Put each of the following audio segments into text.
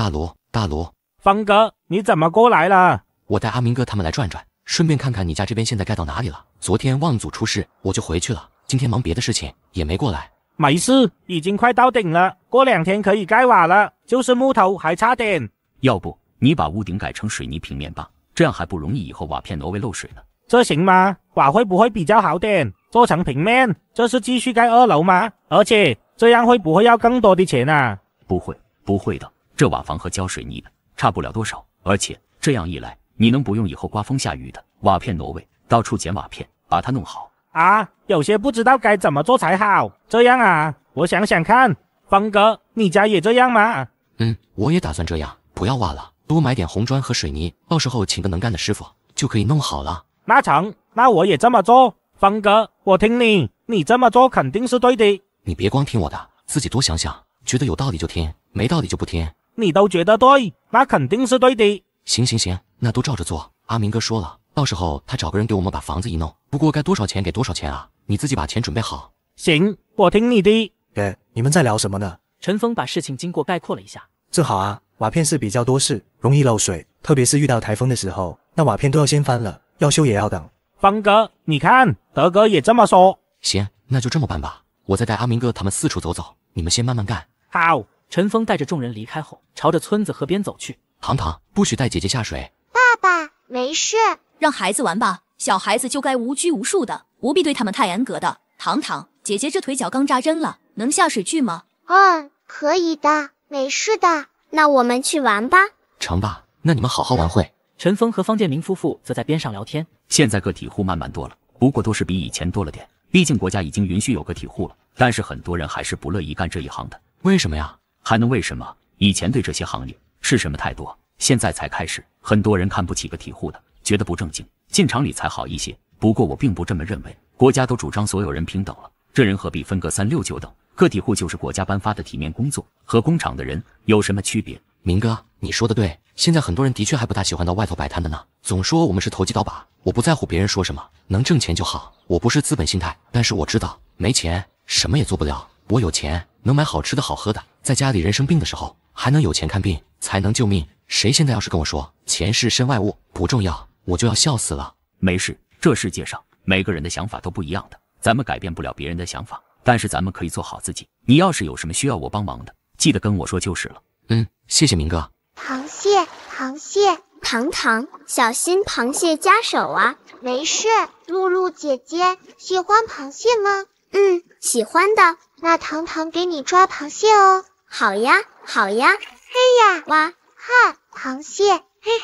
大罗，大罗，峰哥，你怎么过来了？我带阿明哥他们来转转，顺便看看你家这边现在盖到哪里了。昨天望祖出事，我就回去了。今天忙别的事情，也没过来。没事，已经快到顶了，过两天可以盖瓦了，就是木头还差点。要不你把屋顶改成水泥平面吧，这样还不容易以后瓦片挪位漏水呢。这行吗？瓦会不会比较好点？做成平面，这是继续盖二楼吗？而且这样会不会要更多的钱啊？不会，不会的。这瓦房和浇水泥的差不了多少，而且这样一来，你能不用以后刮风下雨的瓦片挪位，到处捡瓦片把它弄好啊？有些不知道该怎么做才好，这样啊？我想想看，峰哥，你家也这样吗？嗯，我也打算这样，不要瓦了，多买点红砖和水泥，到时候请个能干的师傅就可以弄好了。那成，那我也这么做，峰哥，我听你，你这么做肯定是对的。你别光听我的，自己多想想，觉得有道理就听，没道理就不听。你都觉得对，那肯定是对的。行行行，那都照着做。阿明哥说了，到时候他找个人给我们把房子一弄。不过该多少钱给多少钱啊？你自己把钱准备好。行，我听你的。给，你们在聊什么呢？陈峰把事情经过概括了一下。正好啊，瓦片是比较多事，容易漏水，特别是遇到台风的时候，那瓦片都要掀翻了。要修也要等。峰哥，你看，德哥也这么说。行，那就这么办吧。我再带阿明哥他们四处走走，你们先慢慢干。好。陈峰带着众人离开后，朝着村子河边走去。糖糖，不许带姐姐下水。爸爸，没事，让孩子玩吧。小孩子就该无拘无束的，不必对他们太严格。的糖糖，姐姐这腿脚刚扎针了，能下水去吗？嗯，可以的，没事的。那我们去玩吧。成吧，那你们好好玩会。陈峰和方建明夫妇则在边上聊天。现在个体户慢慢多了，不过都是比以前多了点。毕竟国家已经允许有个体户了，但是很多人还是不乐意干这一行的。为什么呀？还能为什么？以前对这些行业是什么态度？现在才开始，很多人看不起个体户的，觉得不正经，进厂里才好一些。不过我并不这么认为，国家都主张所有人平等了，这人何必分个三六九等？个体户就是国家颁发的体面工作，和工厂的人有什么区别？明哥，你说的对，现在很多人的确还不大喜欢到外头摆摊的呢，总说我们是投机倒把。我不在乎别人说什么，能挣钱就好。我不是资本心态，但是我知道，没钱什么也做不了。我有钱。能买好吃的好喝的，在家里人生病的时候还能有钱看病，才能救命。谁现在要是跟我说钱是身外物不重要，我就要笑死了。没事，这世界上每个人的想法都不一样的，咱们改变不了别人的想法，但是咱们可以做好自己。你要是有什么需要我帮忙的，记得跟我说就是了。嗯，谢谢明哥。螃蟹，螃蟹，糖糖，小心螃蟹夹手啊！没事，露露姐姐喜欢螃蟹吗？嗯，喜欢的，那糖糖给你抓螃蟹哦。好呀，好呀。嘿呀，哇，哈，螃蟹，嘿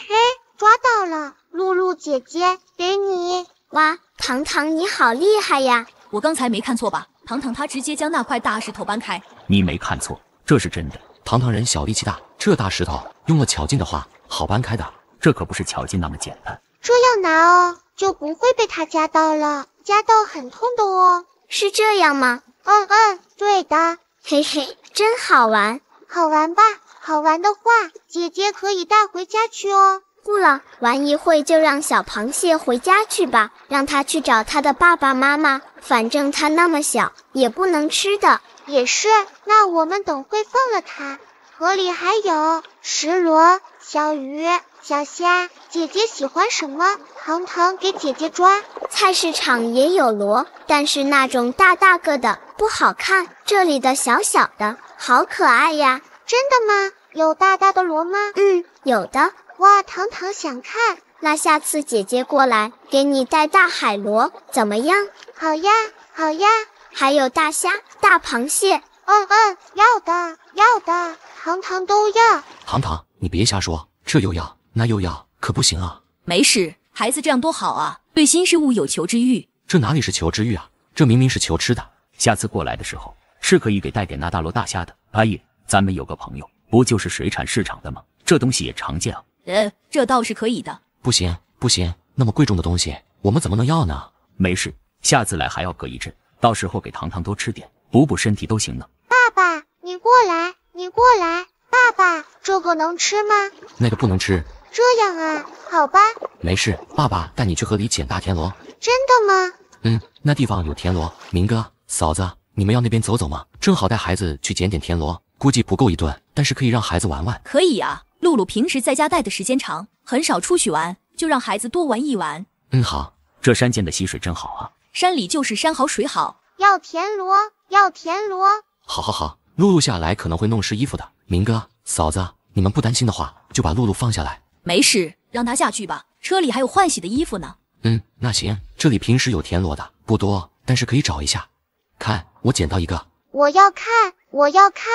嘿，抓到了，露露姐姐给你。哇，糖糖你好厉害呀！我刚才没看错吧？糖糖他直接将那块大石头搬开。你没看错，这是真的。糖糖人小力气大，这大石头用了巧劲的话，好搬开的。这可不是巧劲那么简单。这样拿哦，就不会被他夹到了，夹到很痛的哦。是这样吗？嗯嗯，对的，嘿嘿，真好玩，好玩吧？好玩的话，姐姐可以带回家去哦。不了，玩一会就让小螃蟹回家去吧，让它去找它的爸爸妈妈。反正它那么小，也不能吃的。也是，那我们等会放了它。河里还有石螺、小鱼。小虾，姐姐喜欢什么？糖糖给姐姐抓。菜市场也有螺，但是那种大大个的不好看，这里的小小的，好可爱呀！真的吗？有大大的螺吗？嗯，有的。哇，糖糖想看，那下次姐姐过来给你带大海螺，怎么样？好呀，好呀。还有大虾、大螃蟹。嗯嗯，要的，要的，糖糖都要。糖糖，你别瞎说，这又要。那又要可不行啊！没事，孩子这样多好啊，对新事物有求知欲。这哪里是求知欲啊，这明明是求吃的。下次过来的时候，是可以给带点那大罗大虾的。阿姨，咱们有个朋友，不就是水产市场的吗？这东西也常见啊。呃，这倒是可以的。不行不行，那么贵重的东西，我们怎么能要呢？没事，下次来还要隔一阵，到时候给糖糖多吃点，补补身体都行呢。爸爸，你过来，你过来，爸爸，这个能吃吗？那个不能吃。这样啊，好吧。没事，爸爸带你去河里捡大田螺。真的吗？嗯，那地方有田螺。明哥，嫂子，你们要那边走走吗？正好带孩子去捡点田螺，估计不够一顿，但是可以让孩子玩玩。可以啊，露露平时在家待的时间长，很少出去玩，就让孩子多玩一玩。嗯，好。这山涧的溪水真好啊。山里就是山好水好，要田螺要田螺。好好好，露露下来可能会弄湿衣服的。明哥，嫂子，你们不担心的话，就把露露放下来。没事，让他下去吧。车里还有换洗的衣服呢。嗯，那行，这里平时有田螺的不多，但是可以找一下。看，我捡到一个。我要看，我要看。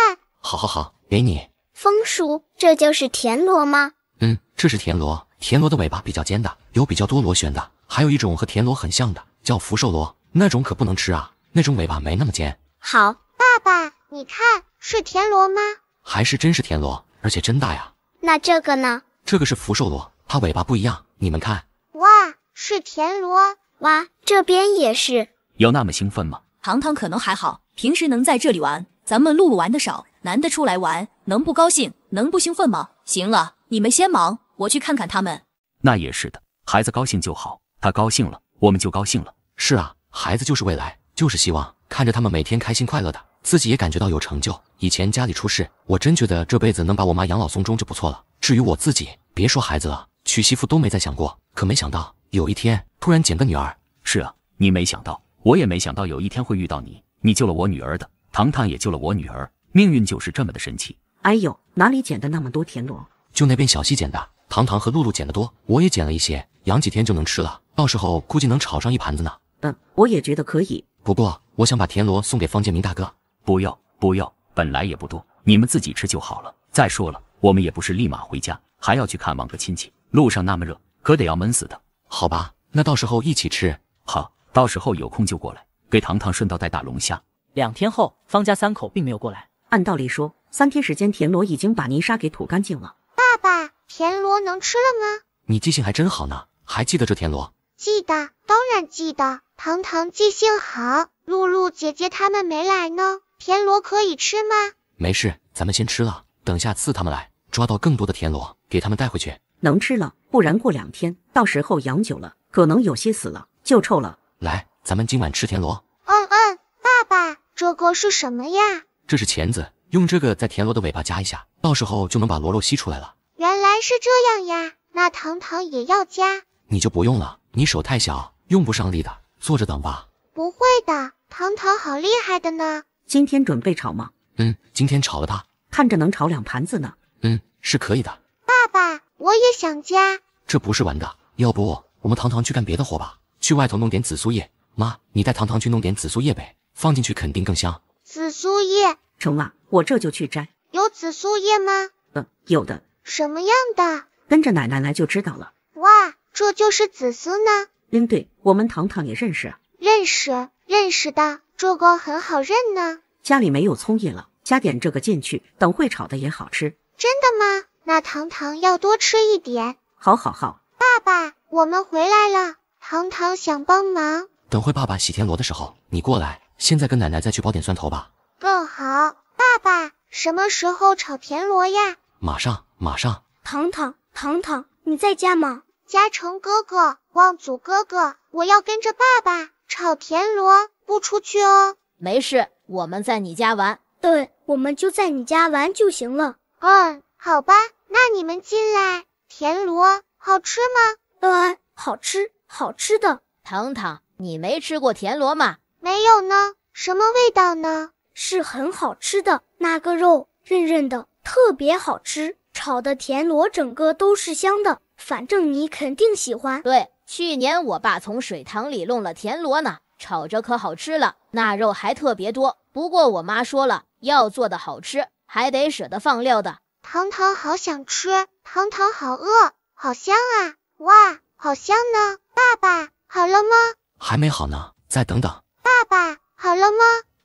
好好好，给你。风叔，这就是田螺吗？嗯，这是田螺。田螺的尾巴比较尖的，有比较多螺旋的，还有一种和田螺很像的，叫福寿螺。那种可不能吃啊，那种尾巴没那么尖。好，爸爸，你看是田螺吗？还是真是田螺，而且真大呀。那这个呢？这个是福寿螺，它尾巴不一样，你们看。哇，是田螺哇，这边也是。有那么兴奋吗？糖糖可能还好，平时能在这里玩，咱们露露玩的少，难得出来玩，能不高兴？能不兴奋吗？行了，你们先忙，我去看看他们。那也是的，孩子高兴就好，他高兴了，我们就高兴了。是啊，孩子就是未来，就是希望，看着他们每天开心快乐的，自己也感觉到有成就。以前家里出事，我真觉得这辈子能把我妈养老送终就不错了。至于我自己。别说孩子了，娶媳妇都没再想过。可没想到有一天，突然捡个女儿。是啊，你没想到，我也没想到有一天会遇到你。你救了我女儿的，糖糖也救了我女儿。命运就是这么的神奇。哎呦，哪里捡的那么多田螺？就那边小溪捡的。糖糖和露露捡的多，我也捡了一些，养几天就能吃了。到时候估计能炒上一盘子呢。嗯，我也觉得可以。不过我想把田螺送给方建明大哥。不要不要，本来也不多，你们自己吃就好了。再说了，我们也不是立马回家。还要去看望个亲戚，路上那么热，可得要闷死的。好吧，那到时候一起吃。好，到时候有空就过来，给糖糖顺道带大龙虾。两天后，方家三口并没有过来。按道理说，三天时间，田螺已经把泥沙给吐干净了。爸爸，田螺能吃了吗？你记性还真好呢，还记得这田螺？记得，当然记得。糖糖记性好。露露姐姐他们没来呢，田螺可以吃吗？没事，咱们先吃了，等下次他们来。抓到更多的田螺，给他们带回去，能吃了。不然过两天，到时候养久了，可能有些死了，就臭了。来，咱们今晚吃田螺。嗯嗯，爸爸，这个是什么呀？这是钳子，用这个在田螺的尾巴夹一下，到时候就能把螺肉吸出来了。原来是这样呀，那糖糖也要夹？你就不用了，你手太小，用不上力的。坐着等吧。不会的，糖糖好厉害的呢。今天准备炒吗？嗯，今天炒了它，看着能炒两盘子呢。嗯，是可以的。爸爸，我也想家。这不是玩的，要不我们糖糖去干别的活吧？去外头弄点紫苏叶。妈，你带糖糖去弄点紫苏叶呗，放进去肯定更香。紫苏叶成了，我这就去摘。有紫苏叶吗？嗯，有的。什么样的？跟着奶奶来就知道了。哇，这就是紫苏呢。林队，我们糖糖也认识。认识，认识的，这个很好认呢。家里没有葱叶了，加点这个进去，等会炒的也好吃。真的吗？那糖糖要多吃一点。好，好，好。爸爸，我们回来了。糖糖想帮忙。等会爸爸洗田螺的时候，你过来。现在跟奶奶再去剥点蒜头吧。更好。爸爸，什么时候炒田螺呀？马上，马上。糖糖，糖糖，你在家吗？嘉诚哥哥，望祖哥哥，我要跟着爸爸炒田螺，不出去哦。没事，我们在你家玩。对，我们就在你家玩就行了。嗯，好吧，那你们进来。田螺好吃吗？嗯，好吃，好吃的。糖糖，你没吃过田螺吗？没有呢，什么味道呢？是很好吃的，那个肉韧韧的，特别好吃。炒的田螺整个都是香的，反正你肯定喜欢。对，去年我爸从水塘里弄了田螺呢，炒着可好吃了，那肉还特别多。不过我妈说了，要做的好吃。还得舍得放料的。糖糖好想吃，糖糖好饿，好香啊！哇，好香呢！爸爸，好了吗？还没好呢，再等等。爸爸，好了吗？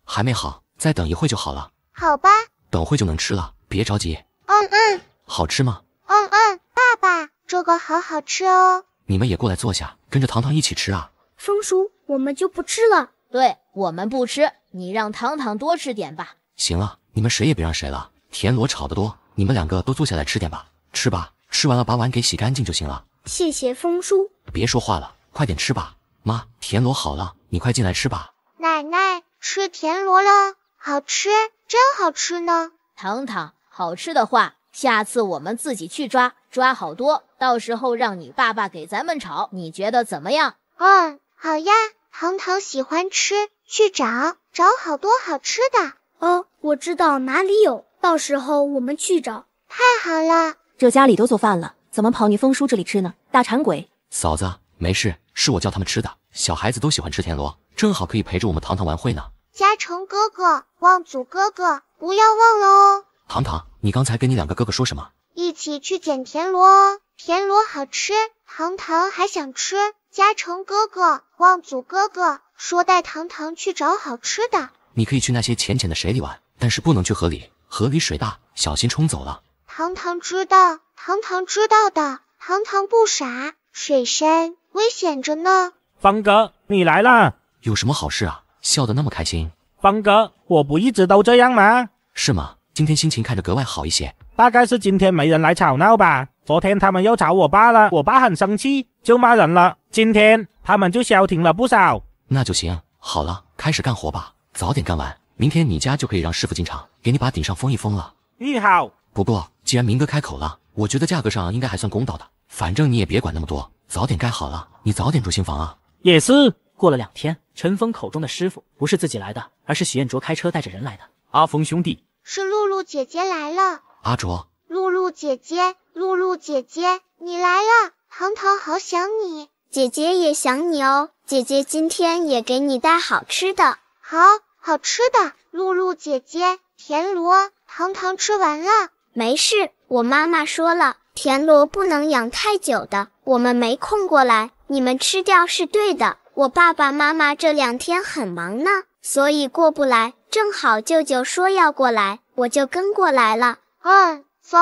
还没好，再等一会就好了。好吧，等会就能吃了，别着急。嗯嗯，好吃吗？嗯嗯，爸爸，这个好好吃哦。你们也过来坐下，跟着糖糖一起吃啊。松鼠，我们就不吃了。对，我们不吃，你让糖糖多吃点吧。行了。你们谁也别让谁了，田螺炒的多，你们两个都坐下来吃点吧。吃吧，吃完了把碗给洗干净就行了。谢谢风叔。别说话了，快点吃吧。妈，田螺好了，你快进来吃吧。奶奶，吃田螺了，好吃，真好吃呢。糖糖，好吃的话，下次我们自己去抓，抓好多，到时候让你爸爸给咱们炒，你觉得怎么样？嗯，好呀，糖糖喜欢吃，去找，找好多好吃的。哦，我知道哪里有，到时候我们去找。太好了，这家里都做饭了，怎么跑你风叔这里吃呢？大馋鬼！嫂子，没事，是我叫他们吃的。小孩子都喜欢吃田螺，正好可以陪着我们糖糖玩会呢。嘉诚哥哥，望祖哥哥，不要忘了哦。糖糖，你刚才跟你两个哥哥说什么？一起去捡田螺哦，田螺好吃，糖糖还想吃。嘉诚哥哥，望祖哥哥，说带糖糖去找好吃的。你可以去那些浅浅的水里玩，但是不能去河里，河里水大，小心冲走了。糖糖知道，糖糖知道的，糖糖不傻，水深危险着呢。方哥，你来啦，有什么好事啊？笑得那么开心。方哥，我不一直都这样吗？是吗？今天心情看着格外好一些，大概是今天没人来吵闹吧。昨天他们又吵我爸了，我爸很生气，就骂人了。今天他们就消停了不少。那就行，好了，开始干活吧。早点干完，明天你家就可以让师傅进场，给你把顶上封一封了。你好。不过既然明哥开口了，我觉得价格上应该还算公道的。反正你也别管那么多，早点盖好了，你早点住新房啊。也是。过了两天，陈峰口中的师傅不是自己来的，而是许燕卓开车带着人来的。阿峰兄弟，是露露姐姐来了。阿卓，露露姐姐，露露姐姐，你来了，恒恒好想你，姐姐也想你哦，姐姐今天也给你带好吃的，好。好吃的，露露姐姐，田螺糖糖吃完了。没事，我妈妈说了，田螺不能养太久的。我们没空过来，你们吃掉是对的。我爸爸妈妈这两天很忙呢，所以过不来。正好舅舅说要过来，我就跟过来了。嗯，走，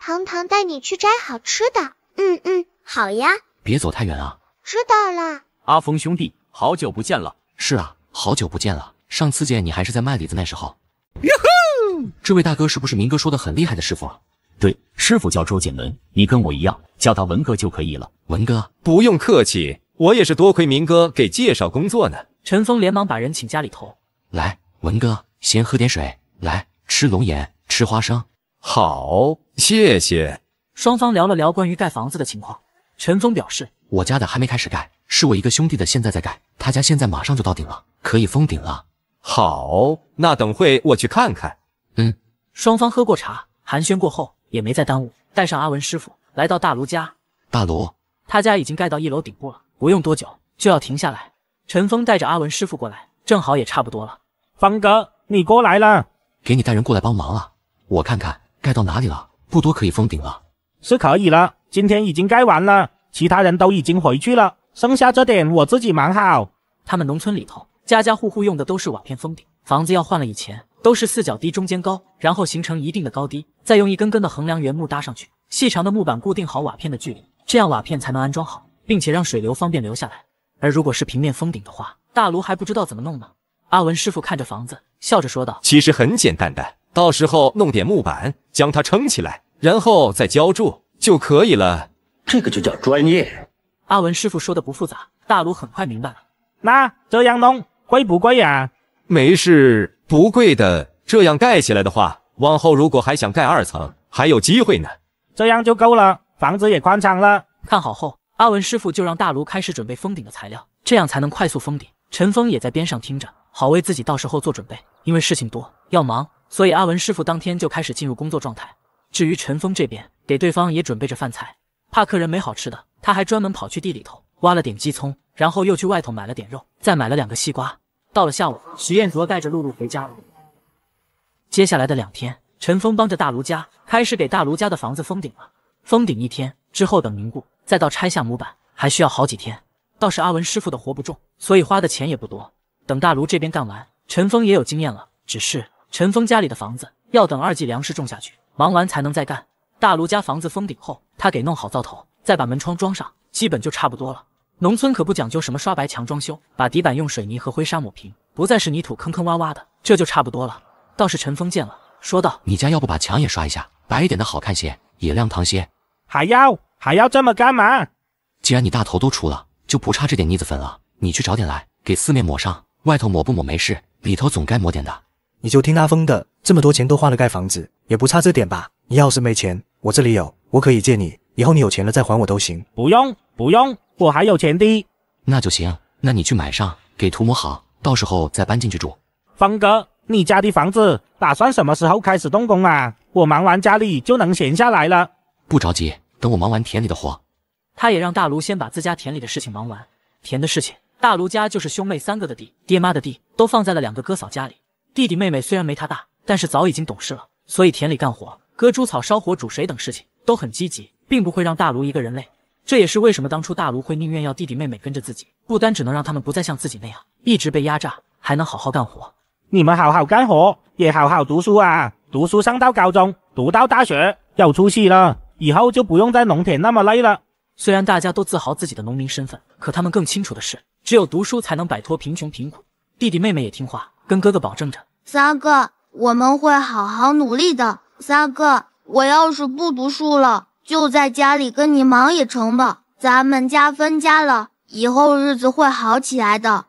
糖糖带你去摘好吃的。嗯嗯，好呀。别走太远啊。知道了。阿峰兄弟，好久不见了。是啊，好久不见了。上次见你还是在卖李子那时候。哟呵，这位大哥是不是明哥说的很厉害的师傅？啊？对，师傅叫周锦伦，你跟我一样叫他文哥就可以了。文哥，不用客气，我也是多亏明哥给介绍工作呢。陈峰连忙把人请家里头来，文哥先喝点水，来吃龙眼，吃花生。好，谢谢。双方聊了聊关于盖房子的情况。陈峰表示，我家的还没开始盖，是我一个兄弟的，现在在盖，他家现在马上就到顶了，可以封顶了。好，那等会我去看看。嗯，双方喝过茶，寒暄过后也没再耽误，带上阿文师傅来到大卢家。大卢，他家已经盖到一楼顶部了，不用多久就要停下来。陈峰带着阿文师傅过来，正好也差不多了。峰哥，你过来了，给你带人过来帮忙了。我看看盖到哪里了，不多可以封顶了，是可以了。今天已经盖完了，其他人都已经回去了，剩下这点我自己忙好。他们农村里头。家家户户用的都是瓦片封顶，房子要换了。以前都是四角低，中间高，然后形成一定的高低，再用一根根的横梁原木搭上去，细长的木板固定好瓦片的距离，这样瓦片才能安装好，并且让水流方便流下来。而如果是平面封顶的话，大卢还不知道怎么弄呢。阿文师傅看着房子，笑着说道：“其实很简单的，到时候弄点木板将它撑起来，然后再浇筑就可以了。这个就叫专业。”阿文师傅说的不复杂，大卢很快明白了。那这样弄。贵不贵呀？没事，不贵的。这样盖起来的话，往后如果还想盖二层，还有机会呢。这样就够了，房子也宽敞了。看好后，阿文师傅就让大炉开始准备封顶的材料，这样才能快速封顶。陈峰也在边上听着，好为自己到时候做准备。因为事情多，要忙，所以阿文师傅当天就开始进入工作状态。至于陈峰这边，给对方也准备着饭菜，怕客人没好吃的，他还专门跑去地里头挖了点鸡葱，然后又去外头买了点肉，再买了两个西瓜。到了下午，徐彦卓带着露露回家了。接下来的两天，陈峰帮着大卢家开始给大卢家的房子封顶了。封顶一天之后，等凝固，再到拆下模板，还需要好几天。倒是阿文师傅的活不重，所以花的钱也不多。等大卢这边干完，陈峰也有经验了。只是陈峰家里的房子要等二季粮食种下去，忙完才能再干。大卢家房子封顶后，他给弄好灶头，再把门窗装上，基本就差不多了。农村可不讲究什么刷白墙装修，把底板用水泥和灰沙抹平，不再是泥土坑坑洼洼的，这就差不多了。倒是陈峰见了，说道：“你家要不把墙也刷一下，白一点的好看些，也亮堂些。”还要还要这么干嘛？既然你大头都出了，就不差这点腻子粉了。你去找点来，给四面抹上。外头抹不抹没事，里头总该抹点的。你就听阿峰的，这么多钱都花了盖房子，也不差这点吧？你要是没钱，我这里有，我可以借你。以后你有钱了再还我都行。不用不用。我还有钱的，那就行。那你去买上，给涂抹好，到时候再搬进去住。峰哥，你家的房子打算什么时候开始动工啊？我忙完家里就能闲下来了。不着急，等我忙完田里的活。他也让大卢先把自家田里的事情忙完。田的事情，大卢家就是兄妹三个的地，爹妈的地都放在了两个哥嫂家里。弟弟妹妹虽然没他大，但是早已经懂事了，所以田里干活、割猪草、烧火、煮水等事情都很积极，并不会让大卢一个人累。这也是为什么当初大卢会宁愿要弟弟妹妹跟着自己，不单只能让他们不再像自己那样一直被压榨，还能好好干活。你们好好干活，也好好读书啊！读书上到高中，读到大学，有出息了，以后就不用在农田那么累了。虽然大家都自豪自己的农民身份，可他们更清楚的是，只有读书才能摆脱贫穷贫苦。弟弟妹妹也听话，跟哥哥保证着：“三哥，我们会好好努力的。三哥，我要是不读书了。”就在家里跟你忙也成吧，咱们家分家了，以后日子会好起来的。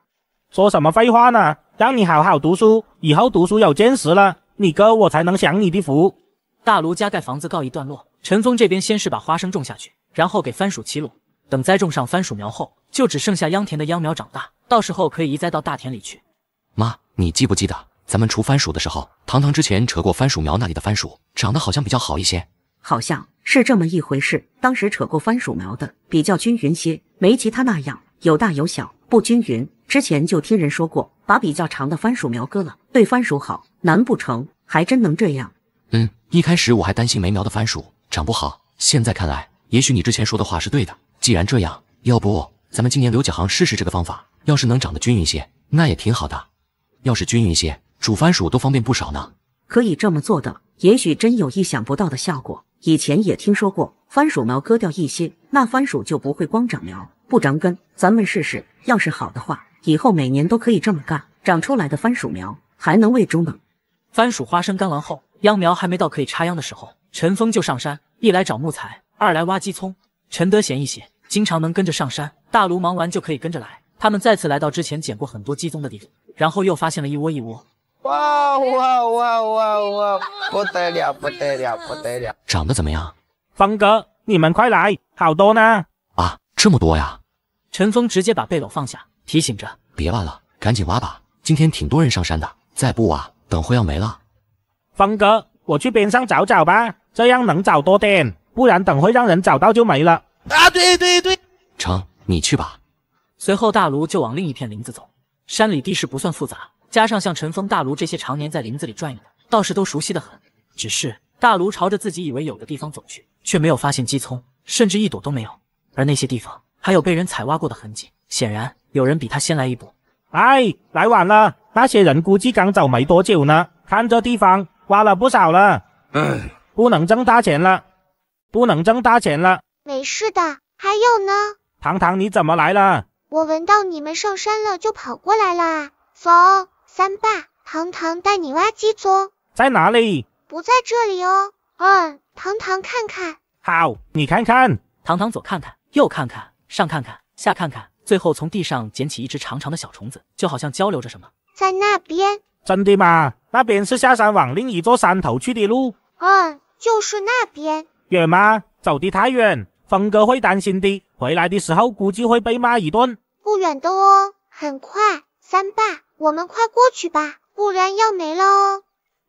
说什么废话呢？让你好好读书，以后读书有见识了，你哥我才能享你的福。大卢家盖房子告一段落，陈峰这边先是把花生种下去，然后给番薯起垄。等栽种上番薯苗后，就只剩下秧田的秧苗长大，到时候可以移栽到大田里去。妈，你记不记得咱们除番薯的时候，糖糖之前扯过番薯苗那里的番薯，长得好像比较好一些，好像。是这么一回事。当时扯过番薯苗的比较均匀些，没其他那样有大有小不均匀。之前就听人说过，把比较长的番薯苗割了，对番薯好。难不成还真能这样？嗯，一开始我还担心没苗的番薯长不好，现在看来，也许你之前说的话是对的。既然这样，要不咱们今年留几行试试这个方法？要是能长得均匀些，那也挺好的。要是均匀些，煮番薯都方便不少呢。可以这么做的，也许真有意想不到的效果。以前也听说过，番薯苗割掉一些，那番薯就不会光长苗，不长根。咱们试试，要是好的话，以后每年都可以这么干。长出来的番薯苗还能喂猪呢。番薯花生干完后，秧苗还没到可以插秧的时候，陈峰就上山，一来找木材，二来挖鸡枞。陈德贤一些经常能跟着上山，大卢忙完就可以跟着来。他们再次来到之前捡过很多鸡枞的地方，然后又发现了一窝一窝。哇哇哇哇哇！不得了，不得了，不得了！长得怎么样，峰哥？你们快来，好多呢！啊，这么多呀！陈峰直接把背篓放下，提醒着：“别挖了，赶紧挖吧！今天挺多人上山的，再不挖，等会要没了。”峰哥，我去边上找找吧，这样能找多点，不然等会让人找到就没了。啊，对对对，成，你去吧。随后大卢就往另一片林子走，山里地势不算复杂。加上像陈峰、大卢这些常年在林子里转悠的倒是都熟悉的很。只是大卢朝着自己以为有的地方走去，却没有发现鸡聪，甚至一朵都没有。而那些地方还有被人采挖过的痕迹，显然有人比他先来一步。哎，来晚了，那些人估计刚走没多久呢。看这地方，挖了不少了。哎，不能挣大钱了，不能挣大钱了。没事的，还有呢。糖糖，你怎么来了？我闻到你们上山了，就跑过来了啊，走。三爸，糖糖带你挖鸡枞，在哪里？不在这里哦。嗯，糖糖看看。好，你看看。糖糖左看看，右看看，上看看，下看看，最后从地上捡起一只长长的小虫子，就好像交流着什么。在那边。真的吗？那边是下山往另一座山头去的路。嗯，就是那边。远吗？走的太远，峰哥会担心的。回来的时候估计会被骂一顿。不远的哦，很快，三爸。我们快过去吧，不然要没了哦！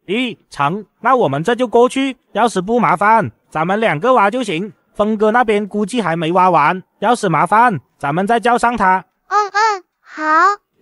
咦，成，那我们这就过去。要是不麻烦，咱们两个挖就行。峰哥那边估计还没挖完，要是麻烦，咱们再叫上他。嗯嗯，好。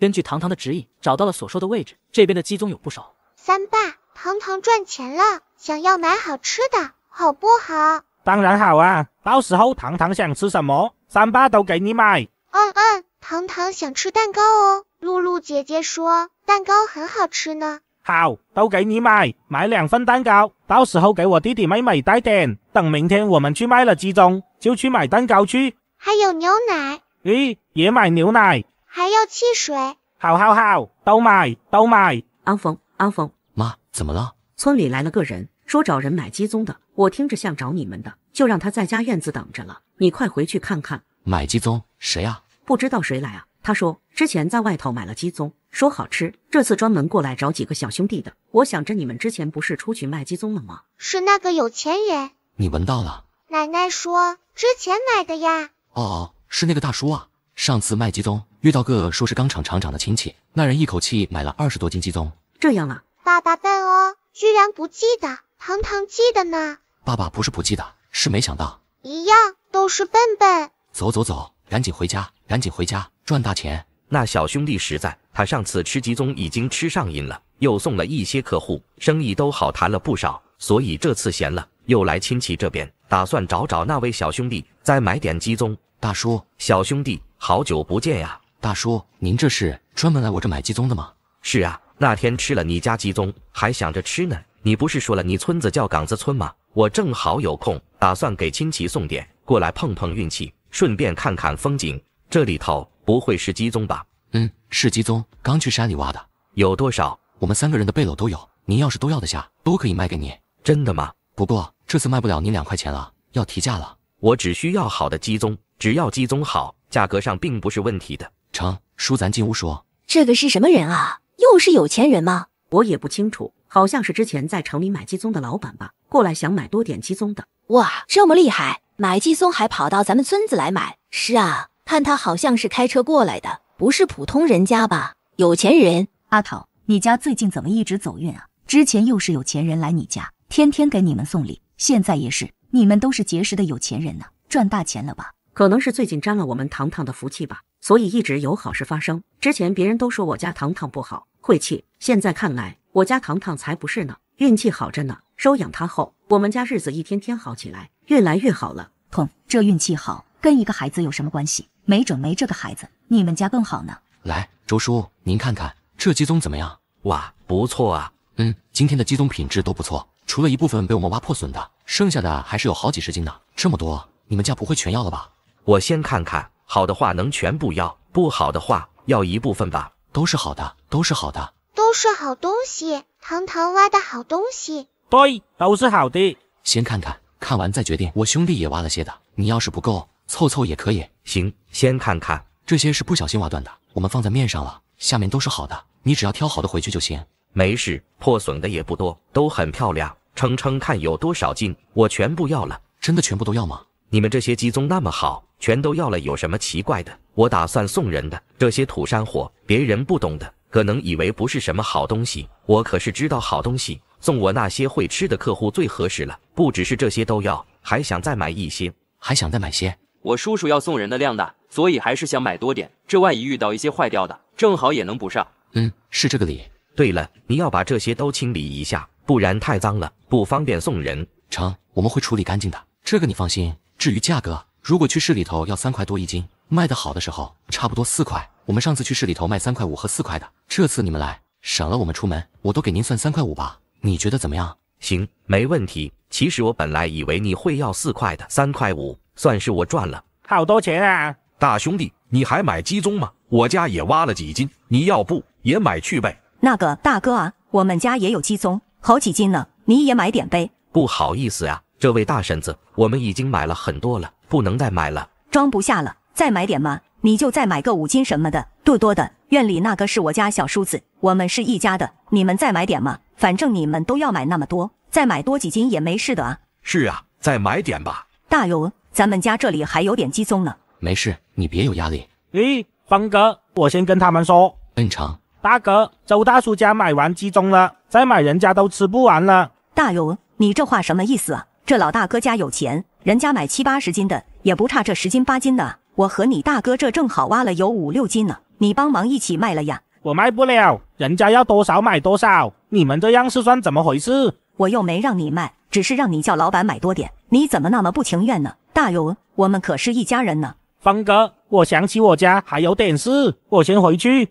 根据糖糖的指引，找到了所说的位置。这边的鸡中有不少。三爸，糖糖赚钱了，想要买好吃的，好不好？当然好啊！到时候糖糖想吃什么，三爸都给你买。嗯嗯。糖糖想吃蛋糕哦，露露姐姐说蛋糕很好吃呢。好，都给你买，买两份蛋糕，到时候给我弟弟妹妹带点。等明天我们去卖了鸡枞，就去买蛋糕去。还有牛奶。诶，也买牛奶。还要汽水。好，好，好，都买，都买。阿峰，阿峰，妈，怎么了？村里来了个人，说找人买鸡枞的，我听着像找你们的，就让他在家院子等着了。你快回去看看。买鸡枞？谁啊？不知道谁来啊？他说之前在外头买了鸡枞，说好吃。这次专门过来找几个小兄弟的。我想着你们之前不是出去卖鸡枞了吗？是那个有钱人。你闻到了？奶奶说之前买的呀。哦哦，是那个大叔啊。上次卖鸡枞遇到个说是钢厂厂长的亲戚，那人一口气买了二十多斤鸡枞。这样啊？爸爸笨哦，居然不记得。糖糖记得呢。爸爸不是不记得，是没想到。一样都是笨笨。走走走，赶紧回家。赶紧回家赚大钱！那小兄弟实在，他上次吃鸡枞已经吃上瘾了，又送了一些客户，生意都好谈了不少，所以这次闲了又来亲戚这边，打算找找那位小兄弟，再买点鸡枞。大叔，小兄弟，好久不见呀！大叔，您这是专门来我这买鸡枞的吗？是啊，那天吃了你家鸡枞，还想着吃呢。你不是说了你村子叫岗子村吗？我正好有空，打算给亲戚送点，过来碰碰运气，顺便看看风景。这里头不会是鸡枞吧？嗯，是鸡枞，刚去山里挖的。有多少？我们三个人的背篓都有。您要是都要得下，都可以卖给你。真的吗？不过这次卖不了您两块钱了，要提价了。我只需要好的鸡枞，只要鸡枞好，价格上并不是问题的。成叔，咱进屋说。这个是什么人啊？又是有钱人吗？我也不清楚，好像是之前在城里买鸡枞的老板吧，过来想买多点鸡枞的。哇，这么厉害，买鸡枞还跑到咱们村子来买。是啊。看他好像是开车过来的，不是普通人家吧？有钱人，阿桃，你家最近怎么一直走运啊？之前又是有钱人来你家，天天给你们送礼，现在也是，你们都是结识的有钱人呢，赚大钱了吧？可能是最近沾了我们糖糖的福气吧，所以一直有好事发生。之前别人都说我家糖糖不好，晦气，现在看来我家糖糖才不是呢，运气好着呢。收养他后，我们家日子一天天好起来，越来越好了。痛，这运气好跟一个孩子有什么关系？没准没这个孩子，你们家更好呢。来，周叔，您看看这鸡枞怎么样？哇，不错啊。嗯，今天的鸡枞品质都不错，除了一部分被我们挖破损的，剩下的还是有好几十斤呢。这么多，你们家不会全要了吧？我先看看，好的话能全部要，不好的话要一部分吧。都是好的，都是好的，都是好东西，堂堂挖的好东西。对，都是好的。先看看，看完再决定。我兄弟也挖了些的，你要是不够。凑凑也可以，行，先看看。这些是不小心挖断的，我们放在面上了，下面都是好的，你只要挑好的回去就行。没事，破损的也不多，都很漂亮。称称看有多少斤，我全部要了。真的全部都要吗？你们这些鸡枞那么好，全都要了有什么奇怪的？我打算送人的这些土山货，别人不懂的，可能以为不是什么好东西。我可是知道好东西，送我那些会吃的客户最合适了。不只是这些都要，还想再买一些，还想再买些。我叔叔要送人的量大，所以还是想买多点。这万一遇到一些坏掉的，正好也能补上。嗯，是这个理。对了，你要把这些都清理一下，不然太脏了，不方便送人。成，我们会处理干净的，这个你放心。至于价格，如果去市里头要三块多一斤，卖得好的时候差不多四块。我们上次去市里头卖三块五和四块的，这次你们来，省了我们出门，我都给您算三块五吧，你觉得怎么样？行，没问题。其实我本来以为你会要四块的，三块五。算是我赚了好多钱啊！大兄弟，你还买鸡枞吗？我家也挖了几斤，你要不也买去呗？那个大哥啊，我们家也有鸡枞，好几斤呢，你也买点呗。不好意思啊，这位大婶子，我们已经买了很多了，不能再买了，装不下了。再买点嘛。你就再买个五斤什么的，多多的。院里那个是我家小叔子，我们是一家的，你们再买点嘛。反正你们都要买那么多，再买多几斤也没事的啊。是啊，再买点吧。大勇，咱们家这里还有点鸡枞呢，没事，你别有压力。咦，方哥，我先跟他们说。恩成，大哥，周大叔家买完鸡枞了，再买人家都吃不完了。大勇，你这话什么意思啊？这老大哥家有钱，人家买七八十斤的，也不差这十斤八斤的。我和你大哥这正好挖了有五六斤呢，你帮忙一起卖了呀。我卖不了，人家要多少买多少，你们这样是算怎么回事？我又没让你卖。只是让你叫老板买多点，你怎么那么不情愿呢？大勇，我们可是一家人呢。峰哥，我想起我家还有点事，我先回去。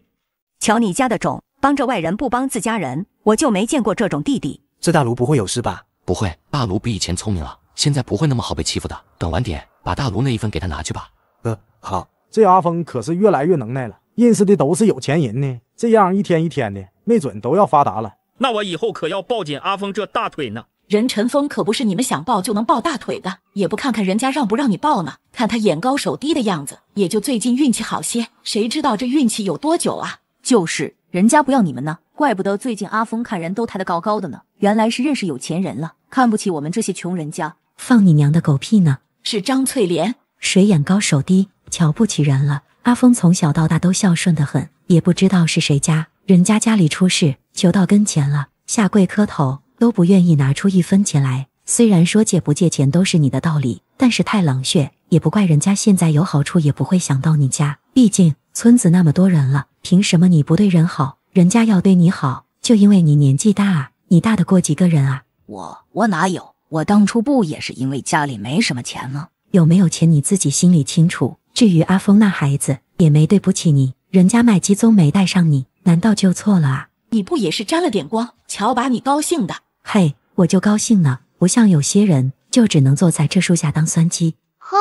瞧你家的种，帮着外人不帮自家人，我就没见过这种弟弟。这大卢不会有事吧？不会，大卢比以前聪明了，现在不会那么好被欺负的。等晚点把大卢那一份给他拿去吧。呃，好。这阿峰可是越来越能耐了，认识的都是有钱人呢。这样一天一天的，没准都要发达了。那我以后可要抱紧阿峰这大腿呢。任尘风可不是你们想抱就能抱大腿的，也不看看人家让不让你抱呢。看他眼高手低的样子，也就最近运气好些，谁知道这运气有多久啊？就是，人家不要你们呢，怪不得最近阿峰看人都抬得高高的呢，原来是认识有钱人了，看不起我们这些穷人家。放你娘的狗屁呢！是张翠莲，谁眼高手低，瞧不起人了？阿峰从小到大都孝顺的很，也不知道是谁家，人家家里出事，求到跟前了，下跪磕头。都不愿意拿出一分钱来。虽然说借不借钱都是你的道理，但是太冷血也不怪人家。现在有好处也不会想到你家，毕竟村子那么多人了，凭什么你不对人好，人家要对你好？就因为你年纪大啊，你大得过几个人啊？我我哪有？我当初不也是因为家里没什么钱吗？有没有钱你自己心里清楚。至于阿峰那孩子，也没对不起你，人家麦基宗没带上你，难道就错了啊？你不也是沾了点光？瞧把你高兴的！嘿，我就高兴呢，不像有些人就只能坐在这树下当酸鸡。哼，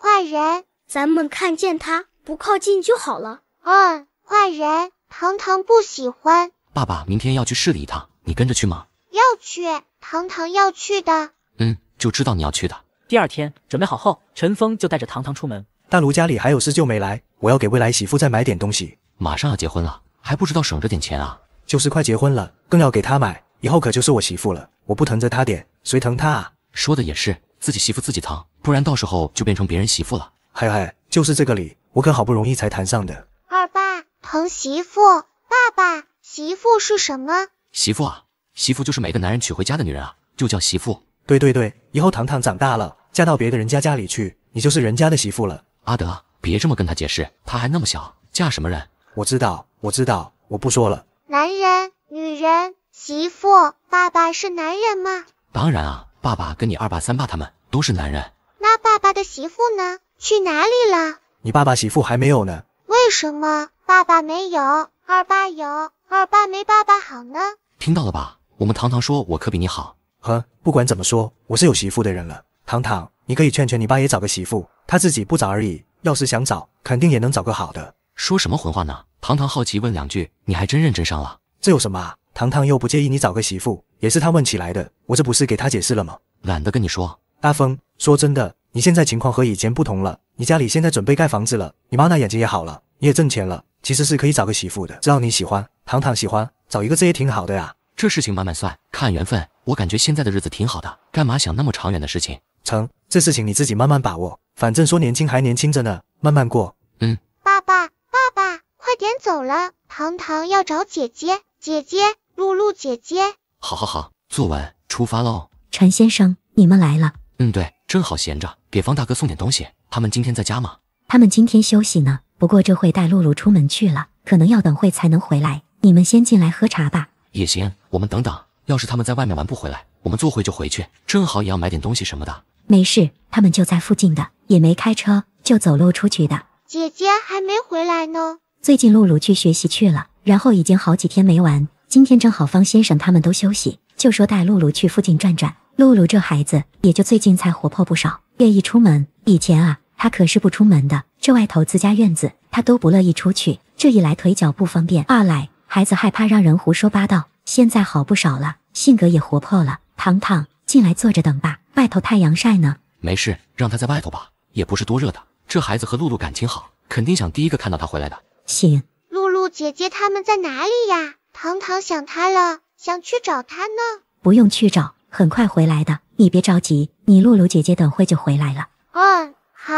坏人，咱们看见他不靠近就好了。嗯，坏人，糖糖不喜欢。爸爸明天要去市里一趟，你跟着去吗？要去，糖糖要去的。嗯，就知道你要去的。第二天准备好后，陈峰就带着糖糖出门。大卢家里还有事就没来。我要给未来媳妇再买点东西，马上要结婚了，还不知道省着点钱啊。就是快结婚了，更要给她买。以后可就是我媳妇了，我不疼着她点，谁疼她啊？说的也是，自己媳妇自己疼，不然到时候就变成别人媳妇了。嗨嗨，就是这个理，我可好不容易才谈上的。二爸疼媳妇，爸爸媳妇是什么？媳妇啊，媳妇就是每个男人娶回家的女人啊，就叫媳妇。对对对，以后糖糖长大了，嫁到别的人家家里去，你就是人家的媳妇了。阿德，别这么跟他解释，他还那么小，嫁什么人？我知道，我知道，我不说了。男人，女人。媳妇，爸爸是男人吗？当然啊，爸爸跟你二爸、三爸他们都是男人。那爸爸的媳妇呢？去哪里了？你爸爸媳妇还没有呢。为什么爸爸没有，二爸有？二爸没爸爸好呢？听到了吧？我们堂堂说我可比你好。呵，不管怎么说，我是有媳妇的人了。堂堂，你可以劝劝你爸也找个媳妇，他自己不找而已。要是想找，肯定也能找个好的。说什么混话呢？堂堂好奇问两句，你还真认真上了。这有什么？糖糖又不介意你找个媳妇，也是他问起来的。我这不是给他解释了吗？懒得跟你说。阿峰，说真的，你现在情况和以前不同了。你家里现在准备盖房子了，你妈那眼睛也好了，你也挣钱了，其实是可以找个媳妇的。只要你喜欢，糖糖喜欢，找一个这也挺好的呀。这事情慢慢算，看缘分。我感觉现在的日子挺好的，干嘛想那么长远的事情？成，这事情你自己慢慢把握。反正说年轻还年轻着呢，慢慢过。嗯。爸爸，爸爸，快点走了，糖糖要找姐姐，姐姐。露露姐姐，好，好，好，坐稳，出发喽！陈先生，你们来了。嗯，对，正好闲着，给方大哥送点东西。他们今天在家吗？他们今天休息呢，不过这会带露露出门去了，可能要等会才能回来。你们先进来喝茶吧。也行，我们等等。要是他们在外面玩不回来，我们坐会就回去。正好也要买点东西什么的。没事，他们就在附近的，也没开车，就走路出去的。姐姐还没回来呢。最近露露去学习去了，然后已经好几天没玩。今天正好方先生他们都休息，就说带露露去附近转转。露露这孩子也就最近才活泼不少，愿意出门。以前啊，她可是不出门的，这外头自家院子她都不乐意出去。这一来腿脚不方便，二来孩子害怕让人胡说八道。现在好不少了，性格也活泼了。糖糖，进来坐着等吧，外头太阳晒呢。没事，让他在外头吧，也不是多热的。这孩子和露露感情好，肯定想第一个看到他回来的。行，露露姐姐他们在哪里呀？糖糖想他了，想去找他呢。不用去找，很快回来的。你别着急，你露露姐姐等会就回来了。嗯，好。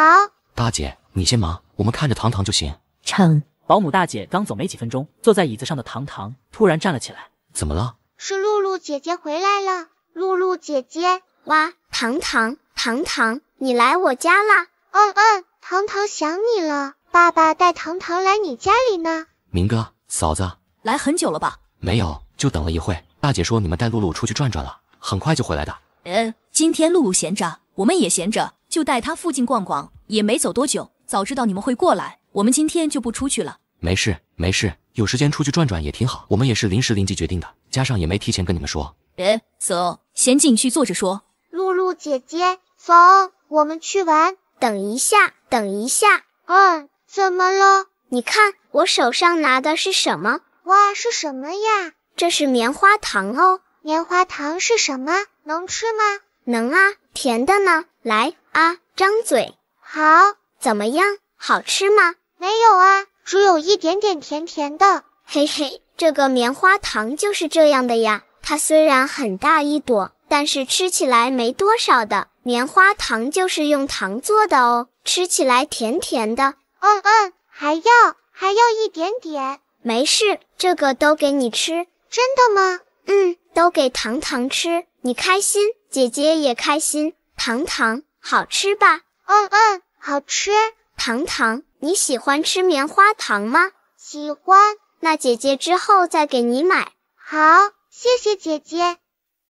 大姐，你先忙，我们看着糖糖就行。成。保姆大姐刚走没几分钟，坐在椅子上的糖糖突然站了起来。怎么了？是露露姐姐回来了。露露姐姐，哇！糖糖，糖糖，你来我家啦。嗯嗯，糖糖想你了。爸爸带糖糖来你家里呢。明哥，嫂子。来很久了吧？没有，就等了一会。大姐说你们带露露出去转转了，很快就回来的。嗯，今天露露闲着，我们也闲着，就带她附近逛逛，也没走多久。早知道你们会过来，我们今天就不出去了。没事没事，有时间出去转转也挺好。我们也是临时临急决定的，加上也没提前跟你们说。哎，走，先进去坐着说。露露姐姐，走，我们去玩。等一下，等一下。嗯，怎么了？你看我手上拿的是什么？哇，是什么呀？这是棉花糖哦。棉花糖是什么？能吃吗？能啊，甜的呢。来啊，张嘴。好，怎么样？好吃吗？没有啊，只有一点点甜甜的。嘿嘿，这个棉花糖就是这样的呀。它虽然很大一朵，但是吃起来没多少的。棉花糖就是用糖做的哦，吃起来甜甜的。嗯嗯，还要还要一点点。没事。这个都给你吃，真的吗？嗯，都给糖糖吃，你开心，姐姐也开心。糖糖，好吃吧？嗯嗯，好吃。糖糖，你喜欢吃棉花糖吗？喜欢。那姐姐之后再给你买。好，谢谢姐姐。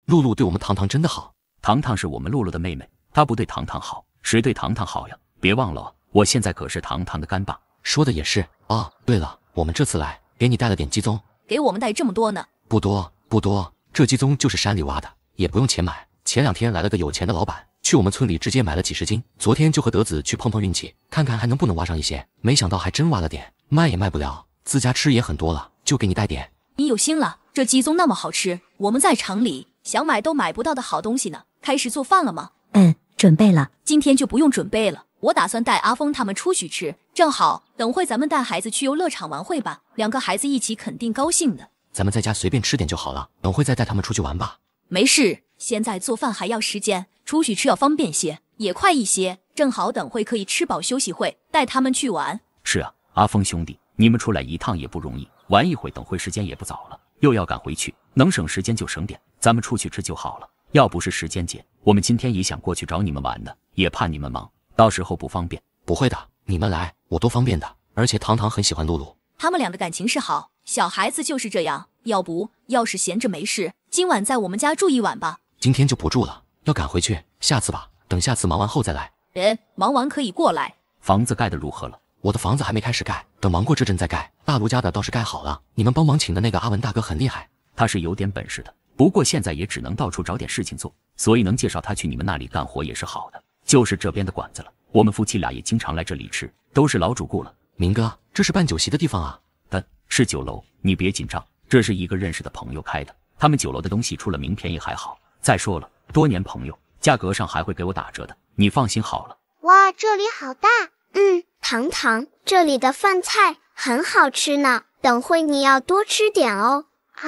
露露对我们糖糖真的好，糖糖是我们露露的妹妹，她不对糖糖好，谁对糖糖好呀？别忘了我现在可是糖糖的干爸。说的也是啊。对了，我们这次来。给你带了点鸡枞，给我们带这么多呢？不多，不多。这鸡枞就是山里挖的，也不用钱买。前两天来了个有钱的老板，去我们村里直接买了几十斤。昨天就和德子去碰碰运气，看看还能不能挖上一些。没想到还真挖了点，卖也卖不了，自家吃也很多了，就给你带点。你有心了，这鸡枞那么好吃，我们在城里想买都买不到的好东西呢。开始做饭了吗？嗯，准备了，今天就不用准备了。我打算带阿峰他们出去吃，正好，等会咱们带孩子去游乐场玩会吧，两个孩子一起肯定高兴的。咱们在家随便吃点就好了，等会再带他们出去玩吧。没事，现在做饭还要时间，出去吃要方便些，也快一些。正好等会可以吃饱休息会，带他们去玩。是啊，阿峰兄弟，你们出来一趟也不容易，玩一会，等会时间也不早了，又要赶回去，能省时间就省点，咱们出去吃就好了。要不是时间紧，我们今天也想过去找你们玩的，也怕你们忙。到时候不方便，不会的，你们来，我多方便的。而且糖糖很喜欢露露，他们俩的感情是好，小孩子就是这样。要不，要是闲着没事，今晚在我们家住一晚吧。今天就不住了，要赶回去。下次吧，等下次忙完后再来。人忙完可以过来。房子盖得如何了？我的房子还没开始盖，等忙过这阵再盖。大卢家的倒是盖好了，你们帮忙请的那个阿文大哥很厉害，他是有点本事的。不过现在也只能到处找点事情做，所以能介绍他去你们那里干活也是好的。就是这边的馆子了，我们夫妻俩也经常来这里吃，都是老主顾了。明哥，这是办酒席的地方啊？但是酒楼，你别紧张，这是一个认识的朋友开的，他们酒楼的东西出了名便宜，还好。再说了，多年朋友，价格上还会给我打折的，你放心好了。哇，这里好大！嗯，糖糖，这里的饭菜很好吃呢，等会你要多吃点哦。好，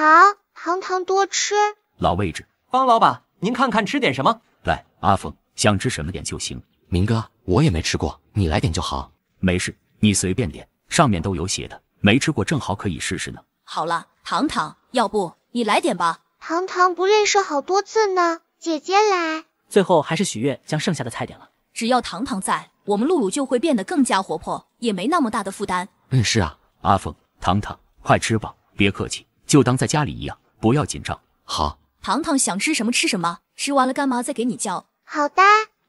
糖糖多吃。老位置，方老板，您看看吃点什么？来，阿峰。想吃什么点就行，明哥，我也没吃过，你来点就好。没事，你随便点，上面都有写的。没吃过，正好可以试试呢。好了，糖糖，要不你来点吧。糖糖不认识好多字呢，姐姐来。最后还是许月将剩下的菜点了。只要糖糖在，我们露露就会变得更加活泼，也没那么大的负担。嗯，是啊，阿峰，糖糖，快吃吧，别客气，就当在家里一样，不要紧张。好，糖糖想吃什么吃什么，吃完了干嘛再给你叫。好的。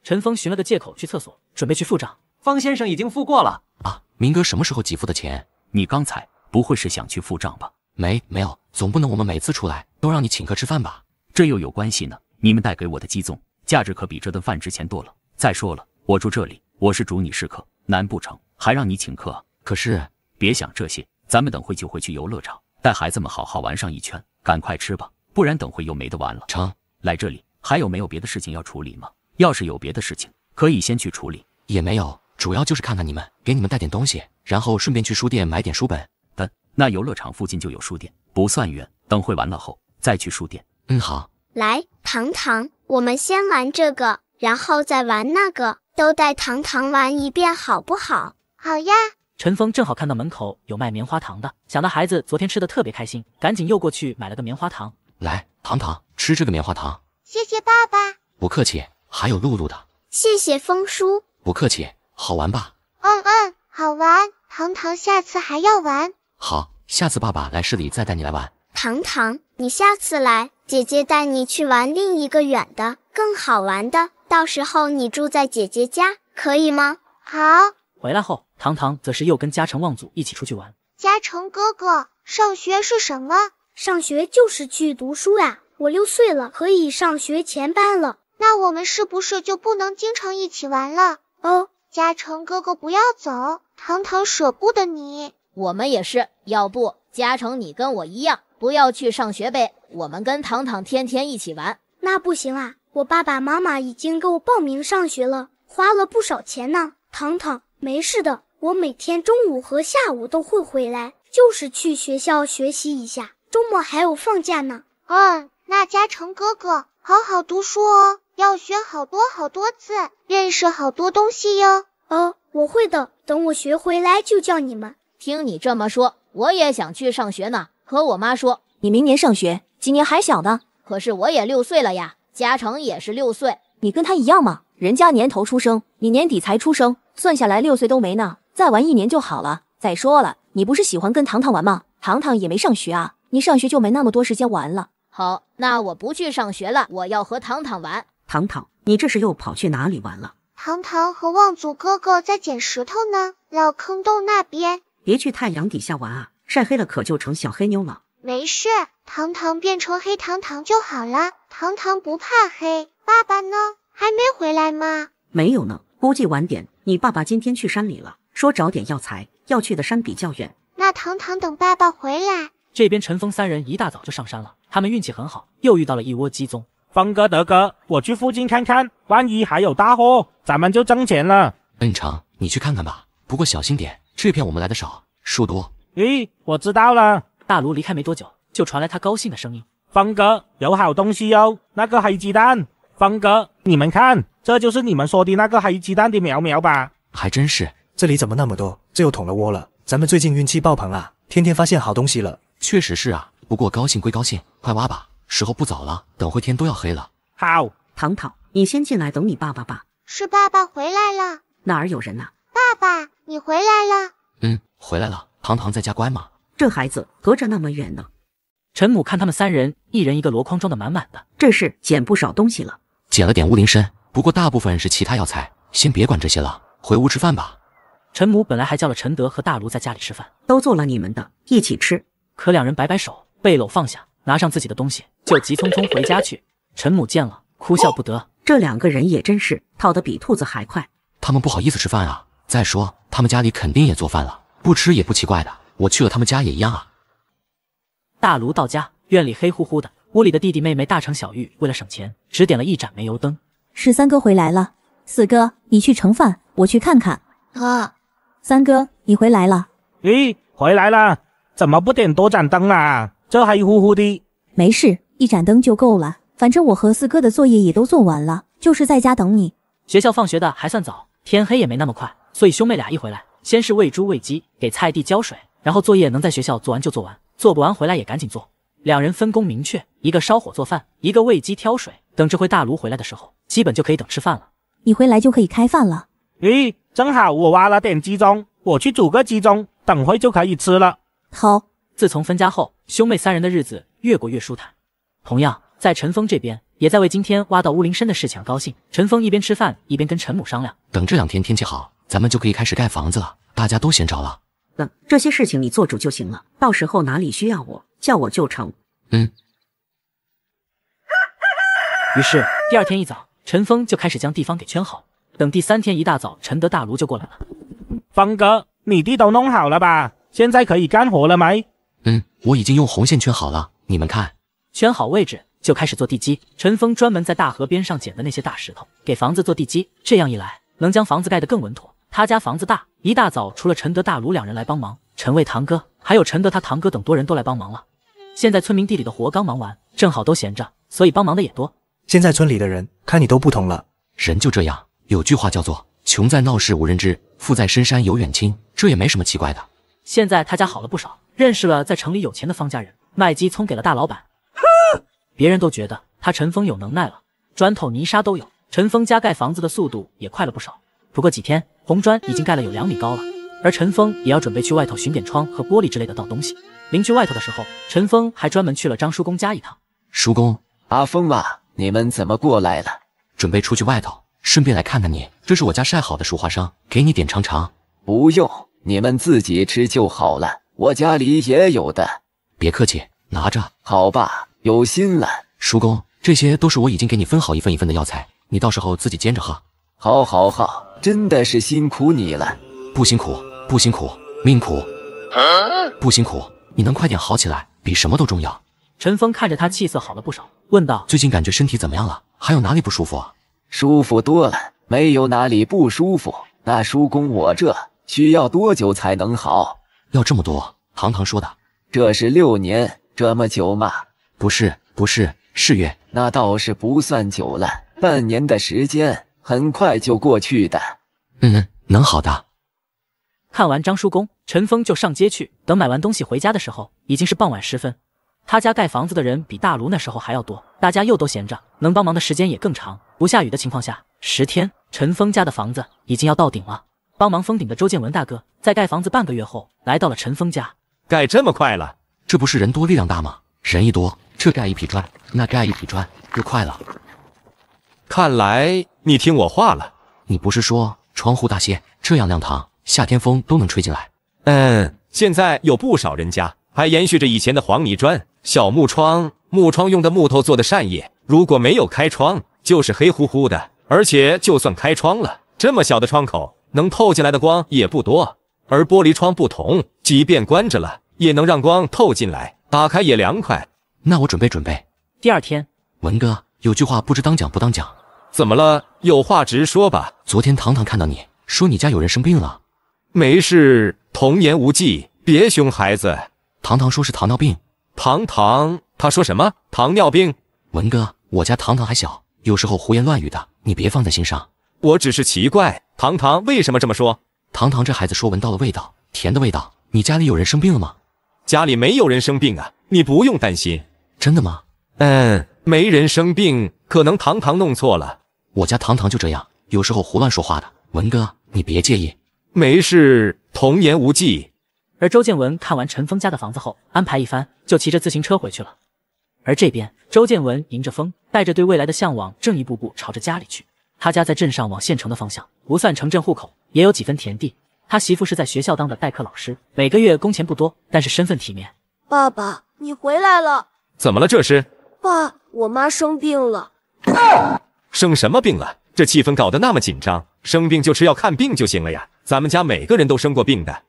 陈峰寻了个借口去厕所，准备去付账。方先生已经付过了啊。明哥什么时候给付的钱？你刚才不会是想去付账吧？没没有，总不能我们每次出来都让你请客吃饭吧？这又有关系呢？你们带给我的鸡枞，价值可比这顿饭值钱多了。再说了，我住这里，我是主你是客，难不成还让你请客？可是别想这些，咱们等会就回去游乐场，带孩子们好好玩上一圈。赶快吃吧，不然等会又没得玩了。成，来这里。还有没有别的事情要处理吗？要是有别的事情，可以先去处理。也没有，主要就是看看你们，给你们带点东西，然后顺便去书店买点书本的。那游乐场附近就有书店，不算远。等会完了后再去书店。嗯，好。来，糖糖，我们先玩这个，然后再玩那个，都带糖糖玩一遍，好不好？好呀。陈峰正好看到门口有卖棉花糖的，想到孩子昨天吃的特别开心，赶紧又过去买了个棉花糖。来，糖糖，吃这个棉花糖。谢谢爸爸，不客气。还有露露的，谢谢风叔，不客气。好玩吧？嗯嗯，好玩。糖糖，下次还要玩？好，下次爸爸来市里再带你来玩。糖糖，你下次来，姐姐带你去玩另一个远的、更好玩的。到时候你住在姐姐家，可以吗？好。回来后，糖糖则是又跟嘉诚望祖一起出去玩。嘉诚哥哥，上学是什么？上学就是去读书呀。我六岁了，可以上学前班了。那我们是不是就不能经常一起玩了？哦，嘉诚哥哥，不要走，糖糖舍不得你。我们也是，要不嘉诚你跟我一样，不要去上学呗？我们跟糖糖天天一起玩。那不行啊！我爸爸妈妈已经给我报名上学了，花了不少钱呢。糖糖，没事的，我每天中午和下午都会回来，就是去学校学习一下。周末还有放假呢。嗯。那嘉诚哥哥好好读书哦，要学好多好多字，认识好多东西哟。哦，我会的，等我学回来就叫你们。听你这么说，我也想去上学呢。和我妈说，你明年上学，今年还小呢。可是我也六岁了呀，嘉诚也是六岁，你跟他一样吗？人家年头出生，你年底才出生，算下来六岁都没呢。再玩一年就好了。再说了，你不是喜欢跟糖糖玩吗？糖糖也没上学啊，你上学就没那么多时间玩了。好，那我不去上学了，我要和糖糖玩。糖糖，你这是又跑去哪里玩了？糖糖和望祖哥哥在捡石头呢，老坑洞那边。别去太阳底下玩啊，晒黑了可就成小黑妞了。没事，糖糖变成黑糖糖就好了。糖糖不怕黑。爸爸呢？还没回来吗？没有呢，估计晚点。你爸爸今天去山里了，说找点药材，要去的山比较远。那糖糖等爸爸回来。这边陈峰三人一大早就上山了。他们运气很好，又遇到了一窝鸡枞。峰哥、德哥，我去附近看看，万一还有大货，咱们就挣钱了。恩成，你去看看吧，不过小心点，这片我们来的少，树多。咦，我知道了。大卢离开没多久，就传来他高兴的声音：“峰哥，有好东西哟，那个黑鸡蛋。”峰哥，你们看，这就是你们说的那个黑鸡蛋的苗苗吧？还真是，这里怎么那么多？这又捅了窝了。咱们最近运气爆棚啊，天天发现好东西了。确实是啊。不过高兴归高兴，快挖吧，时候不早了，等会天都要黑了。好，糖糖，你先进来等你爸爸吧。是爸爸回来了，哪儿有人呢？爸爸，你回来了。嗯，回来了。糖糖在家乖吗？这孩子隔着那么远呢。陈母看他们三人一人一个箩筐装的满满的，这是捡不少东西了。捡了点乌灵参，不过大部分是其他药材，先别管这些了，回屋吃饭吧。陈母本来还叫了陈德和大卢在家里吃饭，都做了你们的一起吃，可两人摆摆手。背篓放下，拿上自己的东西，就急匆匆回家去。陈母见了，哭笑不得。这两个人也真是跑得比兔子还快。他们不好意思吃饭啊。再说他们家里肯定也做饭了，不吃也不奇怪的。我去了他们家也一样啊。大卢到家，院里黑乎乎的，屋里的弟弟妹妹大成小玉为了省钱，只点了一盏煤油灯。十三哥回来了，四哥，你去盛饭，我去看看。哥，三哥，你回来了。咦，回来了？怎么不点多盏灯啊？这还一乎乎的，没事，一盏灯就够了。反正我和四哥的作业也都做完了，就是在家等你。学校放学的还算早，天黑也没那么快，所以兄妹俩一回来，先是喂猪喂鸡，给菜地浇水，然后作业能在学校做完就做完，做不完回来也赶紧做。两人分工明确，一个烧火做饭，一个喂鸡挑水。等这回大炉回来的时候，基本就可以等吃饭了。你回来就可以开饭了。咦，正好我挖了点鸡枞，我去煮个鸡枞，等会就可以吃了。好。自从分家后，兄妹三人的日子越过越舒坦。同样，在陈峰这边，也在为今天挖到乌灵参的事情而高兴。陈峰一边吃饭一边跟陈母商量：“等这两天天气好，咱们就可以开始盖房子了。大家都闲着了，等这些事情你做主就行了。到时候哪里需要我，叫我就成。”嗯。于是第二天一早，陈峰就开始将地方给圈好。等第三天一大早，陈德大卢就过来了：“峰哥，你地都弄好了吧？现在可以干活了没？”嗯，我已经用红线圈好了，你们看。圈好位置就开始做地基。陈峰专门在大河边上捡的那些大石头，给房子做地基。这样一来，能将房子盖得更稳妥。他家房子大，一大早除了陈德、大卢两人来帮忙，陈卫堂哥还有陈德他堂哥等多人都来帮忙了。现在村民地里的活刚忙完，正好都闲着，所以帮忙的也多。现在村里的人看你都不同了，人就这样。有句话叫做“穷在闹市无人知，富在深山有远亲”，这也没什么奇怪的。现在他家好了不少，认识了在城里有钱的方家人，麦基聪给了大老板。别人都觉得他陈峰有能耐了，砖头泥沙都有，陈峰家盖房子的速度也快了不少。不过几天，红砖已经盖了有两米高了，而陈峰也要准备去外头寻点窗和玻璃之类的倒东西。临去外头的时候，陈峰还专门去了张叔公家一趟。叔公，阿峰啊，你们怎么过来了？准备出去外头，顺便来看看你。这是我家晒好的熟花生，给你点尝尝。不用。你们自己吃就好了，我家里也有的。别客气，拿着。好吧，有心了。叔公，这些都是我已经给你分好一份一份的药材，你到时候自己煎着喝。好，好，好，真的是辛苦你了。不辛苦，不辛苦，命苦，不辛苦。你能快点好起来，比什么都重要。陈峰看着他气色好了不少，问道：“最近感觉身体怎么样了？还有哪里不舒服啊？”“舒服多了，没有哪里不舒服。那叔公，我这……”需要多久才能好？要这么多？唐唐说的，这是六年，这么久吗？不是，不是，是月，那倒是不算久了，半年的时间很快就过去的。嗯嗯，能好的。看完张叔公，陈峰就上街去。等买完东西回家的时候，已经是傍晚时分。他家盖房子的人比大卢那时候还要多，大家又都闲着，能帮忙的时间也更长。不下雨的情况下，十天，陈峰家的房子已经要到顶了。帮忙封顶的周建文大哥，在盖房子半个月后，来到了陈峰家。盖这么快了，这不是人多力量大吗？人一多，这盖一匹砖，那盖一匹砖就快了。看来你听我话了。你不是说窗户大些，这样亮堂，夏天风都能吹进来？嗯，现在有不少人家还延续着以前的黄泥砖小木窗，木窗用的木头做的扇叶，如果没有开窗，就是黑乎乎的。而且就算开窗了，这么小的窗口。能透进来的光也不多，而玻璃窗不同，即便关着了，也能让光透进来，打开也凉快。那我准备准备。第二天，文哥有句话不知当讲不当讲，怎么了？有话直说吧。昨天糖糖看到你说你家有人生病了，没事，童言无忌，别凶孩子。糖糖说是糖尿病。糖糖他说什么？糖尿病？文哥，我家糖糖还小，有时候胡言乱语的，你别放在心上。我只是奇怪，糖糖为什么这么说？糖糖这孩子说闻到了味道，甜的味道。你家里有人生病了吗？家里没有人生病啊，你不用担心。真的吗？嗯，没人生病，可能糖糖弄错了。我家糖糖就这样，有时候胡乱说话的。文哥，你别介意，没事，童言无忌。而周建文看完陈峰家的房子后，安排一番，就骑着自行车回去了。而这边，周建文迎着风，带着对未来的向往，正一步步朝着家里去。他家在镇上，往县城的方向，不算城镇户口，也有几分田地。他媳妇是在学校当的代课老师，每个月工钱不多，但是身份体面。爸爸，你回来了？怎么了？这是？爸，我妈生病了。生什么病了？这气氛搞得那么紧张，生病就吃药看病就行了呀。咱们家每个人都生过病的。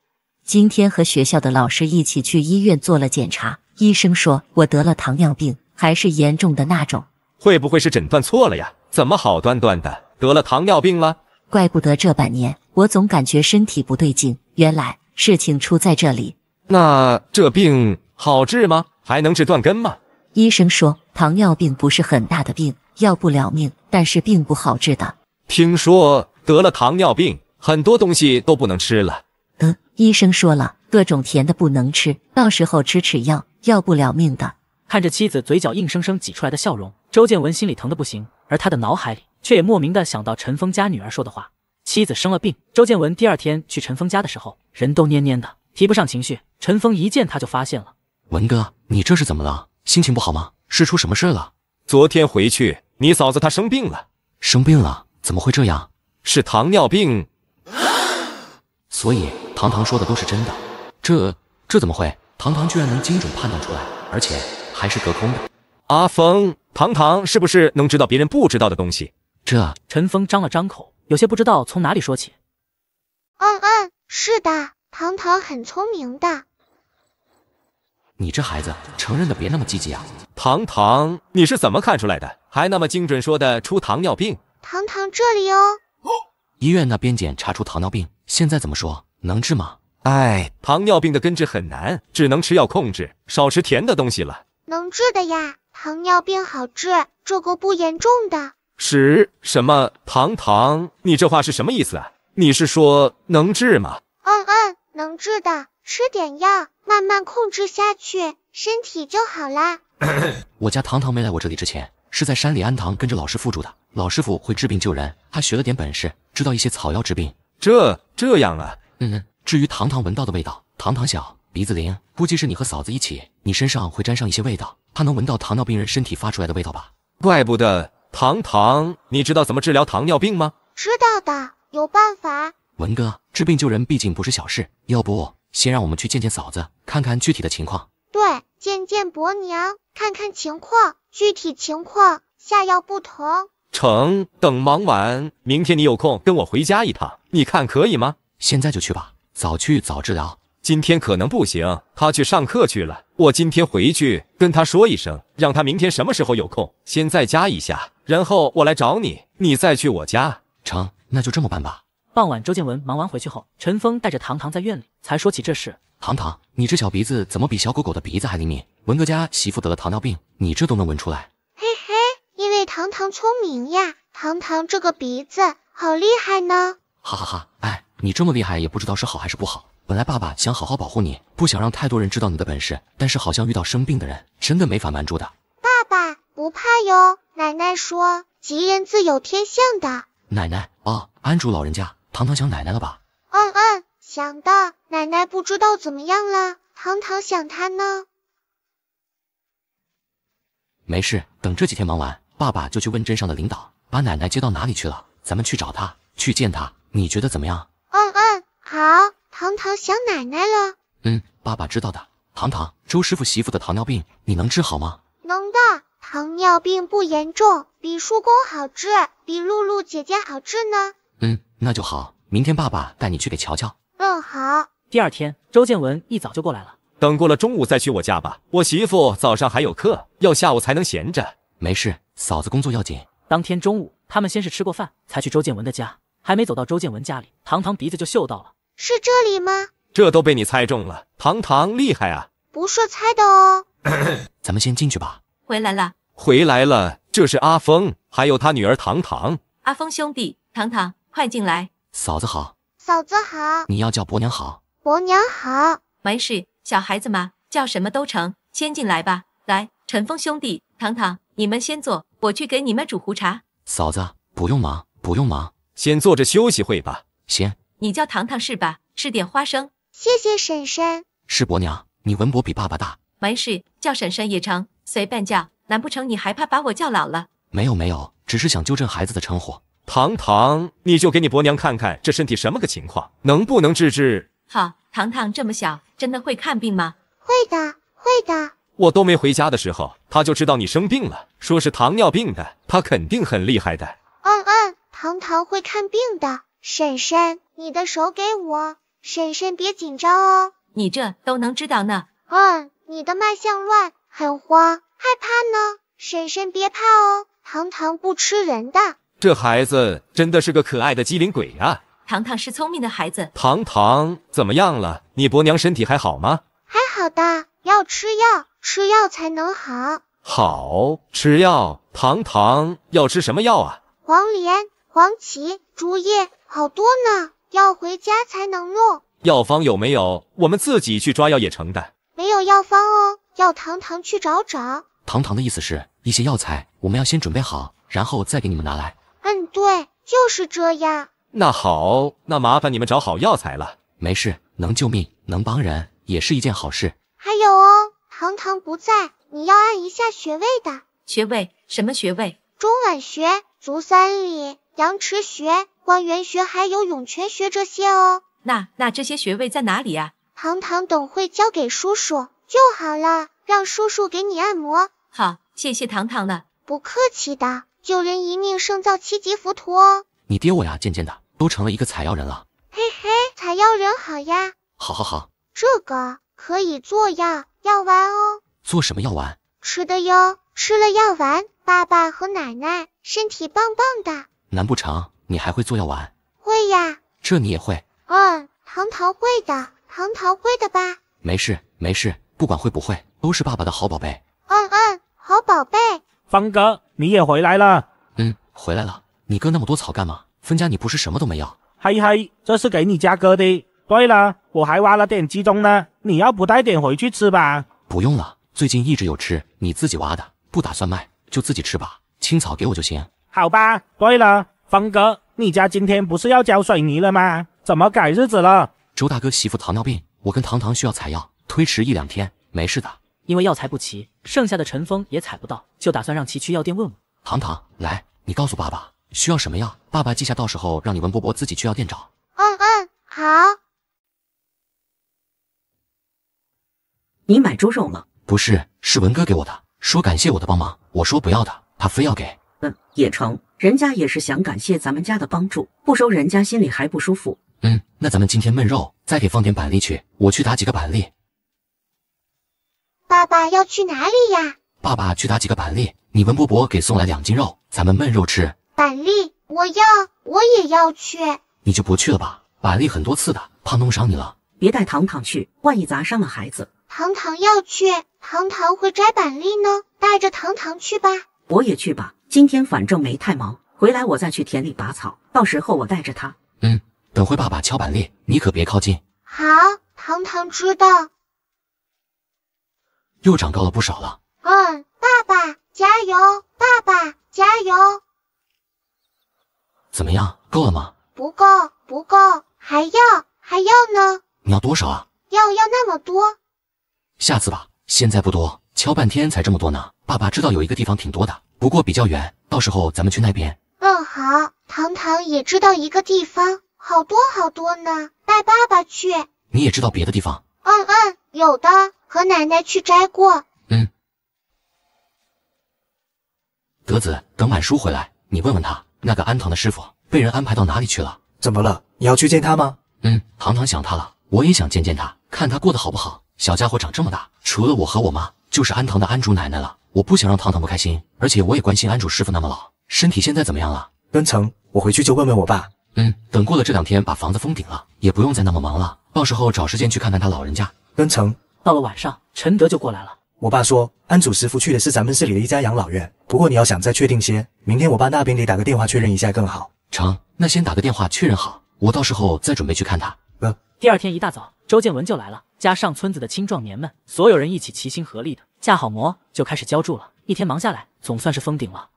今天和学校的老师一起去医院做了检查，医生说我得了糖尿病，还是严重的那种。会不会是诊断错了呀？怎么好端端的得了糖尿病了？怪不得这半年我总感觉身体不对劲，原来事情出在这里。那这病好治吗？还能治断根吗？医生说糖尿病不是很大的病，要不了命，但是并不好治的。听说得了糖尿病，很多东西都不能吃了。呃，医生说了，各种甜的不能吃，到时候吃吃药要不了命的。看着妻子嘴角硬生生挤出来的笑容，周建文心里疼得不行。而他的脑海里却也莫名的想到陈峰家女儿说的话：“妻子生了病。”周建文第二天去陈峰家的时候，人都蔫蔫的，提不上情绪。陈峰一见他就发现了：“文哥，你这是怎么了？心情不好吗？是出什么事了？”昨天回去，你嫂子她生病了，生病了，怎么会这样？是糖尿病。所以糖糖说的都是真的。这这怎么会？糖糖居然能精准判断出来，而且还是隔空的。阿峰。糖糖是不是能知道别人不知道的东西？这陈峰张了张口，有些不知道从哪里说起。嗯嗯，是的，糖糖很聪明的。你这孩子，承认的别那么积极啊！糖糖，你是怎么看出来的？还那么精准说的出糖尿病？糖糖，这里哦，医院那边检查出糖尿病，现在怎么说？能治吗？哎，糖尿病的根治很难，只能吃药控制，少吃甜的东西了。能治的呀，糖尿病好治，这个不严重的。什什么？糖糖，你这话是什么意思？啊？你是说能治吗？嗯嗯，能治的，吃点药，慢慢控制下去，身体就好啦。我家糖糖没来我这里之前，是在山里安堂跟着老师傅住的。老师傅会治病救人，还学了点本事，知道一些草药治病。这这样啊？嗯嗯。至于糖糖闻到的味道，糖糖小鼻子灵，估计是你和嫂子一起。你身上会沾上一些味道，他能闻到糖尿病人身体发出来的味道吧？怪不得糖糖，你知道怎么治疗糖尿病吗？知道的，有办法。文哥，治病救人毕竟不是小事，要不先让我们去见见嫂子，看看具体的情况。对，见见伯娘，看看情况，具体情况下药不同。成，等忙完，明天你有空跟我回家一趟，你看可以吗？现在就去吧，早去早治疗。今天可能不行，他去上课去了。我今天回去跟他说一声，让他明天什么时候有空，先在家一下，然后我来找你，你再去我家。成，那就这么办吧。傍晚，周建文忙完回去后，陈峰带着糖糖在院里才说起这事。糖糖，你这小鼻子怎么比小狗狗的鼻子还灵敏？文哥家媳妇得了糖尿病，你这都能闻出来？嘿嘿，因为糖糖聪明呀，糖糖这个鼻子好厉害呢。哈哈哈，哎，你这么厉害也不知道是好还是不好。本来爸爸想好好保护你，不想让太多人知道你的本事，但是好像遇到生病的人，真的没法瞒住的。爸爸不怕哟，奶奶说吉人自有天相的。奶奶啊，安主老人家，糖糖想奶奶了吧？嗯嗯，想的。奶奶不知道怎么样了，糖糖想她呢。没事，等这几天忙完，爸爸就去问镇上的领导，把奶奶接到哪里去了，咱们去找她，去见她。你觉得怎么样？嗯嗯，好。糖糖想奶奶了。嗯，爸爸知道的。糖糖，周师傅媳妇的糖尿病，你能治好吗？能的，糖尿病不严重，比叔公好治，比露露姐姐好治呢。嗯，那就好。明天爸爸带你去给瞧瞧。嗯，好。第二天，周建文一早就过来了。等过了中午再去我家吧，我媳妇早上还有课，要下午才能闲着。没事，嫂子工作要紧。当天中午，他们先是吃过饭，才去周建文的家。还没走到周建文家里，糖糖鼻子就嗅到了。是这里吗？这都被你猜中了，糖糖厉害啊！不是猜的哦。咱们先进去吧。回来了，回来了。这是阿峰，还有他女儿糖糖。阿峰兄弟，糖糖，快进来。嫂子好。嫂子好。你要叫伯娘好。伯娘好。没事，小孩子嘛，叫什么都成。先进来吧。来，陈峰兄弟，糖糖，你们先坐，我去给你们煮壶茶。嫂子不用忙，不用忙，先坐着休息会吧。行。你叫糖糖是吧？吃点花生。谢谢婶婶。是伯娘，你文博比爸爸大，没事叫婶婶也成，随便叫。难不成你还怕把我叫老了？没有没有，只是想纠正孩子的称呼。糖糖，你就给你伯娘看看这身体什么个情况，能不能治治？好，糖糖这么小，真的会看病吗？会的，会的。我都没回家的时候，他就知道你生病了，说是糖尿病的，他肯定很厉害的。嗯嗯，糖糖会看病的。婶婶，你的手给我。婶婶，别紧张哦。你这都能知道呢？嗯，你的脉象乱，很慌，害怕呢。婶婶别怕哦，糖糖不吃人的。这孩子真的是个可爱的机灵鬼啊！糖糖是聪明的孩子。糖糖怎么样了？你伯娘身体还好吗？还好的，要吃药，吃药才能好。好，吃药。糖糖要吃什么药啊？黄连、黄芪、竹叶。好多呢，要回家才能弄。药方有没有？我们自己去抓药也成的。没有药方哦，要糖糖去找找。糖糖的意思是一些药材，我们要先准备好，然后再给你们拿来。嗯，对，就是这样。那好，那麻烦你们找好药材了。没事，能救命，能帮人，也是一件好事。还有哦，糖糖不在，你要按一下穴位的。穴位？什么穴位？中脘穴、足三里、阳池穴。关元穴还有涌泉穴这些哦。那那这些穴位在哪里呀？糖糖等会交给叔叔就好了，让叔叔给你按摩。好，谢谢糖糖呢。不客气的，救人一命胜造七级浮屠哦。你爹我呀，渐渐的都成了一个采药人了。嘿嘿，采药人好呀。好，好，好，这个可以做药药丸哦。做什么药丸？吃的哟。吃了药丸，爸爸和奶奶身体棒棒的。难不成？你还会做药丸？会呀，这你也会？嗯，糖桃会的，糖桃会的吧？没事没事，不管会不会，都是爸爸的好宝贝。嗯嗯，好宝贝。方哥，你也回来了？嗯，回来了。你割那么多草干嘛？分家你不是什么都没有？嘿嘿，这是给你家割的。对了，我还挖了点鸡枞呢，你要不带点回去吃吧？不用了，最近一直有吃，你自己挖的，不打算卖，就自己吃吧。青草给我就行。好吧。对了。峰哥，你家今天不是要浇水泥了吗？怎么改日子了？周大哥媳妇糖尿病，我跟糖糖需要采药，推迟一两天，没事的。因为药材不齐，剩下的陈峰也采不到，就打算让其去药店问问。糖糖，来，你告诉爸爸需要什么药，爸爸记下，到时候让你文伯伯自己去药店找。嗯嗯，好。你买猪肉吗？不是，是文哥给我的，说感谢我的帮忙，我说不要的，他非要给。嗯，也成。人家也是想感谢咱们家的帮助，不收人家心里还不舒服。嗯，那咱们今天焖肉，再给放点板栗去。我去打几个板栗。爸爸要去哪里呀？爸爸去打几个板栗。你文伯伯给送来两斤肉，咱们焖肉吃。板栗，我要，我也要去。你就不去了吧？板栗很多刺的，怕弄伤你了。别带糖糖去，万一砸伤了孩子。糖糖要去，糖糖会摘板栗呢，带着糖糖去吧。我也去吧。今天反正没太忙，回来我再去田里拔草。到时候我带着他。嗯，等会爸爸敲板栗，你可别靠近。好，糖糖知道。又长高了不少了。嗯，爸爸加油，爸爸加油。怎么样，够了吗？不够，不够，还要还要呢。你要多少啊？要要那么多。下次吧，现在不多，敲半天才这么多呢。爸爸知道有一个地方挺多的。不过比较远，到时候咱们去那边。嗯，好。糖糖也知道一个地方，好多好多呢，带爸爸去。你也知道别的地方？嗯嗯，有的，和奶奶去摘过。嗯。德子，等满叔回来，你问问他，那个安堂的师傅被人安排到哪里去了？怎么了？你要去见他吗？嗯，糖糖想他了，我也想见见他，看他过得好不好。小家伙长这么大，除了我和我妈，就是安堂的安主奶奶了。我不想让糖糖不开心，而且我也关心安主师傅那么老，身体现在怎么样了？恩成，我回去就问问我爸。嗯，等过了这两天，把房子封顶了，也不用再那么忙了。到时候找时间去看看他老人家。恩成，到了晚上，陈德就过来了。我爸说，安主师傅去的是咱们市里的一家养老院。不过你要想再确定些，明天我爸那边得打个电话确认一下更好。成，那先打个电话确认好，我到时候再准备去看他。嗯，第二天一大早，周建文就来了，加上村子的青壮年们，所有人一起齐心合力的。架好模就开始浇筑了，一天忙下来，总算是封顶了。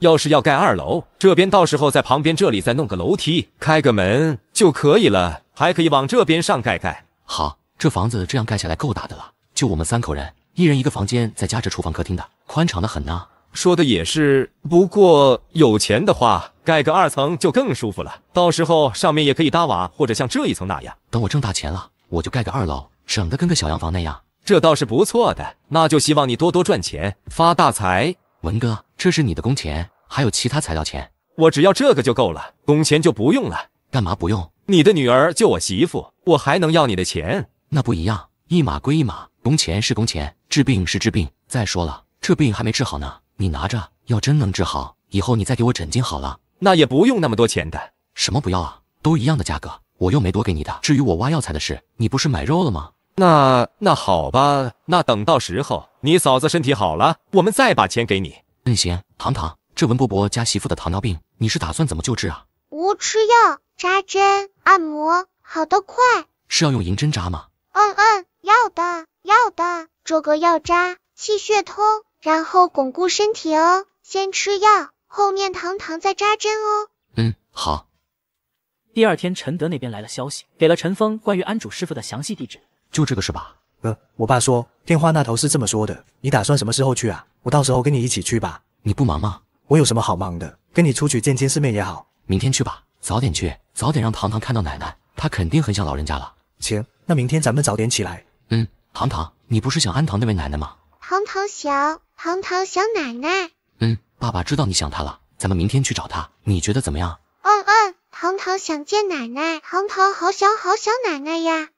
要是要盖二楼，这边到时候在旁边这里再弄个楼梯，开个门就可以了，还可以往这边上盖盖。好，这房子这样盖下来够大的了，就我们三口人，一人一个房间，再加这厨房、客厅的，宽敞的很呢。说的也是，不过有钱的话，盖个二层就更舒服了，到时候上面也可以搭瓦，或者像这一层那样。等我挣大钱了，我就盖个二楼，省得跟个小洋房那样。这倒是不错的，那就希望你多多赚钱，发大财。文哥，这是你的工钱，还有其他材料钱，我只要这个就够了，工钱就不用了。干嘛不用？你的女儿救我媳妇，我还能要你的钱？那不一样，一码归一码，工钱是工钱，治病是治病。再说了，这病还没治好呢，你拿着，要真能治好，以后你再给我诊金好了，那也不用那么多钱的。什么不要啊？都一样的价格，我又没多给你的。至于我挖药材的事，你不是买肉了吗？那那好吧，那等到时候你嫂子身体好了，我们再把钱给你。行，糖糖，这文伯伯家媳妇的糖尿病，你是打算怎么救治啊？无吃药、扎针、按摩，好的快。是要用银针扎吗？嗯嗯，要的要的，这个要扎气血通，然后巩固身体哦。先吃药，后面糖糖再扎针哦。嗯，好。第二天，陈德那边来了消息，给了陈峰关于安主师傅的详细地址。就这个是吧？呃，我爸说电话那头是这么说的。你打算什么时候去啊？我到时候跟你一起去吧。你不忙吗？我有什么好忙的？跟你出去见见世面也好。明天去吧，早点去，早点让糖糖看到奶奶，她肯定很想老人家了。行，那明天咱们早点起来。嗯，糖糖，你不是想安糖那位奶奶吗？糖糖想，糖糖想奶奶。嗯，爸爸知道你想她了，咱们明天去找她，你觉得怎么样？嗯嗯，糖糖想见奶奶，糖糖好想好想奶奶呀。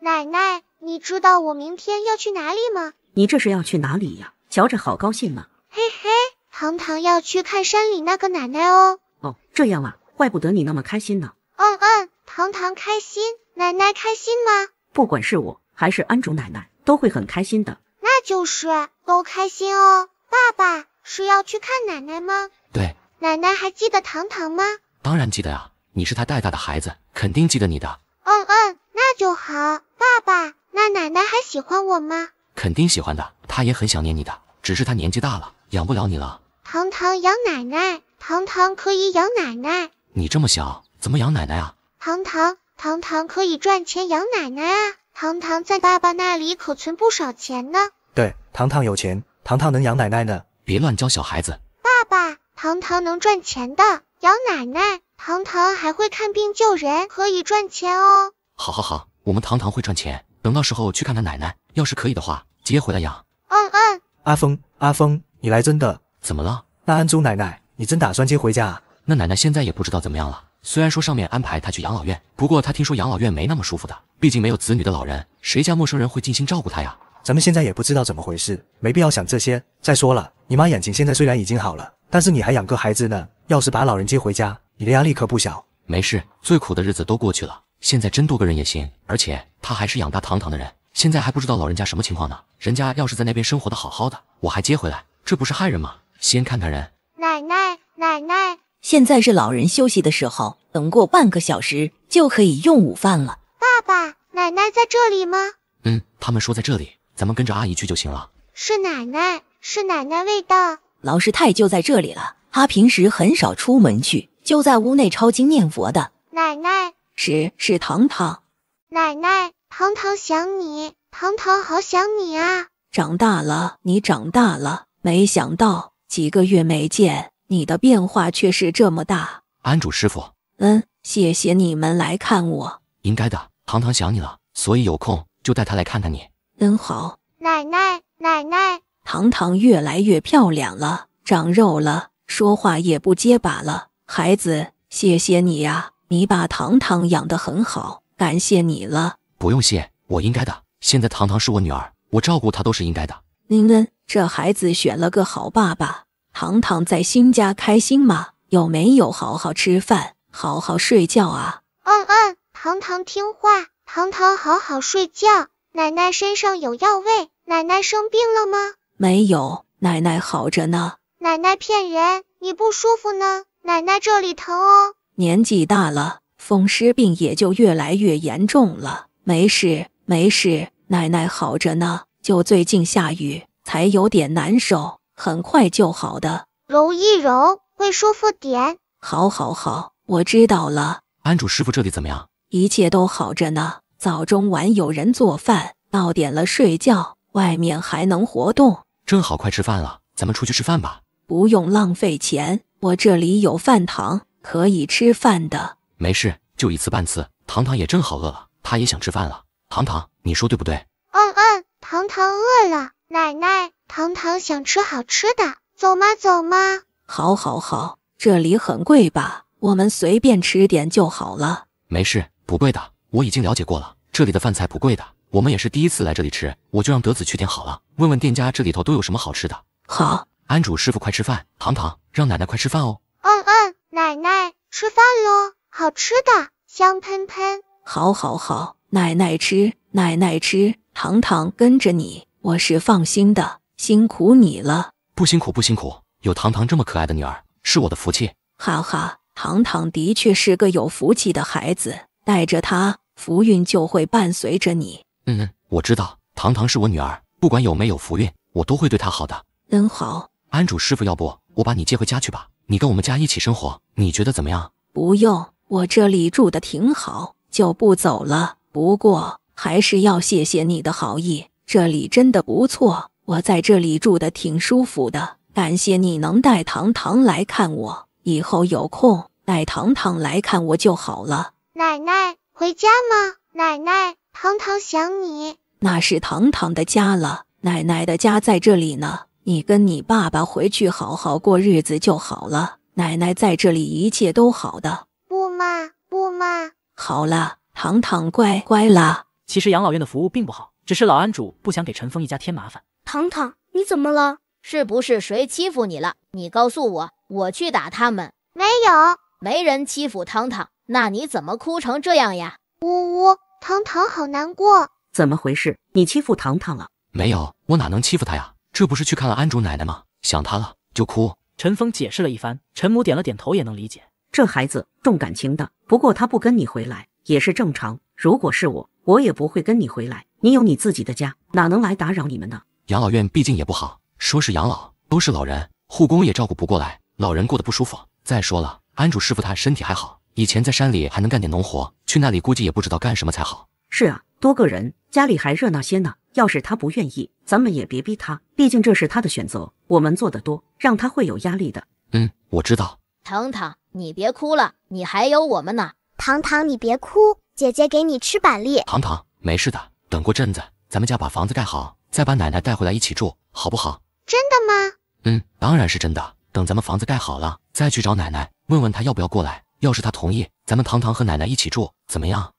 奶奶，你知道我明天要去哪里吗？你这是要去哪里呀？瞧着好高兴呢。嘿嘿，糖糖要去看山里那个奶奶哦。哦，这样啊，怪不得你那么开心呢。嗯嗯，糖糖开心，奶奶开心吗？不管是我还是安主奶奶，都会很开心的。那就是都开心哦。爸爸是要去看奶奶吗？对。奶奶还记得糖糖吗？当然记得呀，你是她带大的孩子，肯定记得你的。嗯嗯。就好，爸爸，那奶奶还喜欢我吗？肯定喜欢的，她也很想念你的。只是她年纪大了，养不了你了。糖糖养奶奶，糖糖可以养奶奶。你这么小，怎么养奶奶啊？糖糖，糖糖可以赚钱养奶奶啊。糖糖在爸爸那里可存不少钱呢。对，糖糖有钱，糖糖能养奶奶呢。别乱教小孩子。爸爸，糖糖能赚钱的，养奶奶，糖糖还会看病救人，可以赚钱哦。好，好，好，我们堂堂会赚钱。等到时候去看看奶奶，要是可以的话，接回来养。嗯嗯，阿峰，阿峰，你来真的？怎么了？那安珠奶奶，你真打算接回家？那奶奶现在也不知道怎么样了。虽然说上面安排她去养老院，不过她听说养老院没那么舒服的，毕竟没有子女的老人，谁家陌生人会尽心照顾她呀？咱们现在也不知道怎么回事，没必要想这些。再说了，你妈眼睛现在虽然已经好了，但是你还养个孩子呢。要是把老人接回家，你的压力可不小。没事，最苦的日子都过去了。现在真多个人也行，而且他还是养大堂堂的人，现在还不知道老人家什么情况呢。人家要是在那边生活的好好的，我还接回来，这不是害人吗？先看看人。奶奶，奶奶，现在是老人休息的时候，等过半个小时就可以用午饭了。爸爸，奶奶在这里吗？嗯，他们说在这里，咱们跟着阿姨去就行了。是奶奶，是奶奶味道。老师太就在这里了，他平时很少出门去，就在屋内抄经念佛的。奶奶。时是，糖糖，奶奶，糖糖想你，糖糖好想你啊！长大了，你长大了，没想到几个月没见，你的变化却是这么大。安主师傅，嗯，谢谢你们来看我，应该的。糖糖想你了，所以有空就带他来看看你。嗯，好。奶奶，奶奶，糖糖越来越漂亮了，长肉了，说话也不结巴了。孩子，谢谢你呀。你把糖糖养得很好，感谢你了。不用谢，我应该的。现在糖糖是我女儿，我照顾她都是应该的。宁恩，这孩子选了个好爸爸。糖糖在新家开心吗？有没有好好吃饭，好好睡觉啊？嗯嗯，糖糖听话，糖糖好好睡觉。奶奶身上有药味，奶奶生病了吗？没有，奶奶好着呢。奶奶骗人，你不舒服呢？奶奶这里疼哦。年纪大了，风湿病也就越来越严重了。没事，没事，奶奶好着呢。就最近下雨，才有点难受，很快就好的。揉一揉会舒服点。好好好，我知道了。安主师傅，这里怎么样？一切都好着呢。早中晚有人做饭，到点了睡觉，外面还能活动。正好快吃饭了，咱们出去吃饭吧。不用浪费钱，我这里有饭堂。可以吃饭的，没事，就一次半次。糖糖也正好饿了，他也想吃饭了。糖糖，你说对不对？嗯嗯，糖糖饿了，奶奶，糖糖想吃好吃的，走吗？走吗？好，好，好，这里很贵吧？我们随便吃点就好了。没事，不贵的，我已经了解过了，这里的饭菜不贵的。我们也是第一次来这里吃，我就让德子去点好了，问问店家这里头都有什么好吃的。好，安主师傅快吃饭，糖糖让奶奶快吃饭哦。嗯嗯。奶奶吃饭喽，好吃的香喷喷。好好好，奶奶吃，奶奶吃。糖糖跟着你，我是放心的。辛苦你了，不辛苦不辛苦。有糖糖这么可爱的女儿，是我的福气。哈哈，糖糖的确是个有福气的孩子，带着她，福运就会伴随着你。嗯嗯，我知道，糖糖是我女儿，不管有没有福运，我都会对她好的。嗯，好。安主师傅，要不我把你接回家去吧。你跟我们家一起生活，你觉得怎么样？不用，我这里住的挺好，就不走了。不过还是要谢谢你的好意，这里真的不错，我在这里住的挺舒服的。感谢你能带糖糖来看我，以后有空带糖糖来看我就好了。奶奶，回家吗？奶奶，糖糖想你。那是糖糖的家了，奶奶的家在这里呢。你跟你爸爸回去好好过日子就好了，奶奶在这里一切都好的。不嘛不嘛，好了，糖糖乖乖啦。其实养老院的服务并不好，只是老安主不想给陈峰一家添麻烦。糖糖，你怎么了？是不是谁欺负你了？你告诉我，我去打他们。没有，没人欺负糖糖。那你怎么哭成这样呀？呜呜，糖糖好难过。怎么回事？你欺负糖糖了？没有，我哪能欺负他呀？这不是去看了安主奶奶吗？想她了就哭。陈峰解释了一番，陈母点了点头，也能理解。这孩子重感情的，不过他不跟你回来也是正常。如果是我，我也不会跟你回来。你有你自己的家，哪能来打扰你们呢？养老院毕竟也不好，说是养老，都是老人，护工也照顾不过来，老人过得不舒服。再说了，安主师傅他身体还好，以前在山里还能干点农活，去那里估计也不知道干什么才好。是啊，多个人家里还热闹些呢。要是他不愿意，咱们也别逼他。毕竟这是他的选择，我们做的多，让他会有压力的。嗯，我知道。糖糖，你别哭了，你还有我们呢。糖糖，你别哭，姐姐给你吃板栗。糖糖，没事的，等过阵子，咱们家把房子盖好，再把奶奶带回来一起住，好不好？真的吗？嗯，当然是真的。等咱们房子盖好了，再去找奶奶，问问她要不要过来。要是她同意，咱们糖糖和奶奶一起住，怎么样？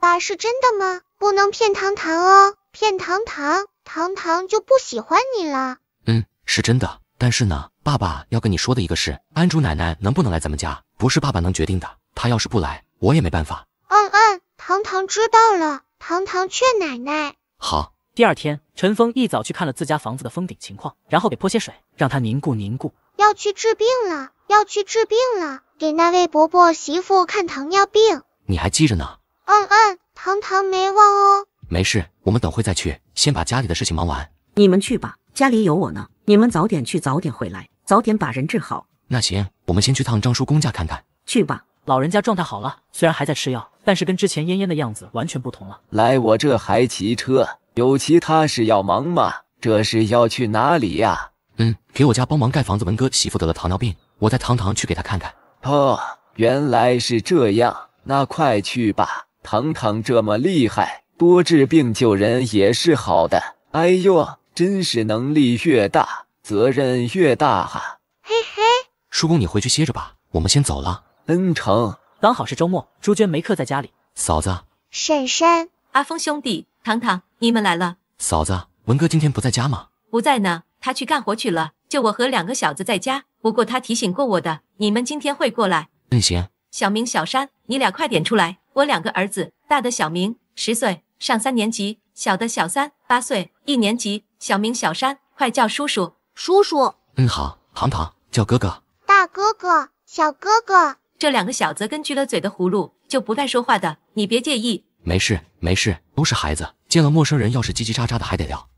爸是真的吗？不能骗糖糖哦，骗糖糖，糖糖就不喜欢你了。嗯，是真的。但是呢，爸爸要跟你说的一个事，安竹奶奶能不能来咱们家，不是爸爸能决定的。她要是不来，我也没办法。嗯嗯，糖糖知道了，糖糖劝奶奶好。第二天，陈峰一早去看了自家房子的封顶情况，然后给泼些水，让它凝固凝固。要去治病了，要去治病了，给那位伯伯媳妇看糖尿病。你还记着呢。嗯嗯，糖糖没忘哦。没事，我们等会再去，先把家里的事情忙完。你们去吧，家里有我呢。你们早点去，早点回来，早点把人治好。那行，我们先去趟张叔公家看看。去吧，老人家状态好了，虽然还在吃药，但是跟之前恹恹的样子完全不同了。来，我这还骑车，有其他事要忙吗？这是要去哪里呀？嗯，给我家帮忙盖房子。文哥媳妇得了糖尿病，我带糖糖去给她看看。哦，原来是这样，那快去吧。堂堂这么厉害，多治病救人也是好的。哎呦，真是能力越大，责任越大哈。嘿嘿，叔公，你回去歇着吧，我们先走了。恩成，刚好是周末，朱娟没课，在家里。嫂子，婶婶，阿峰兄弟，堂堂，你们来了。嫂子，文哥今天不在家吗？不在呢，他去干活去了，就我和两个小子在家。不过他提醒过我的，你们今天会过来。那行，小明、小山，你俩快点出来。我两个儿子，大的小明，十岁，上三年级；小的小三，八岁，一年级。小明、小山，快叫叔叔，叔叔。嗯，好，糖糖叫哥哥，大哥哥、小哥哥。这两个小子跟锯了嘴的葫芦，就不带说话的，你别介意。没事，没事，都是孩子，见了陌生人要是叽叽喳喳的，还得聊。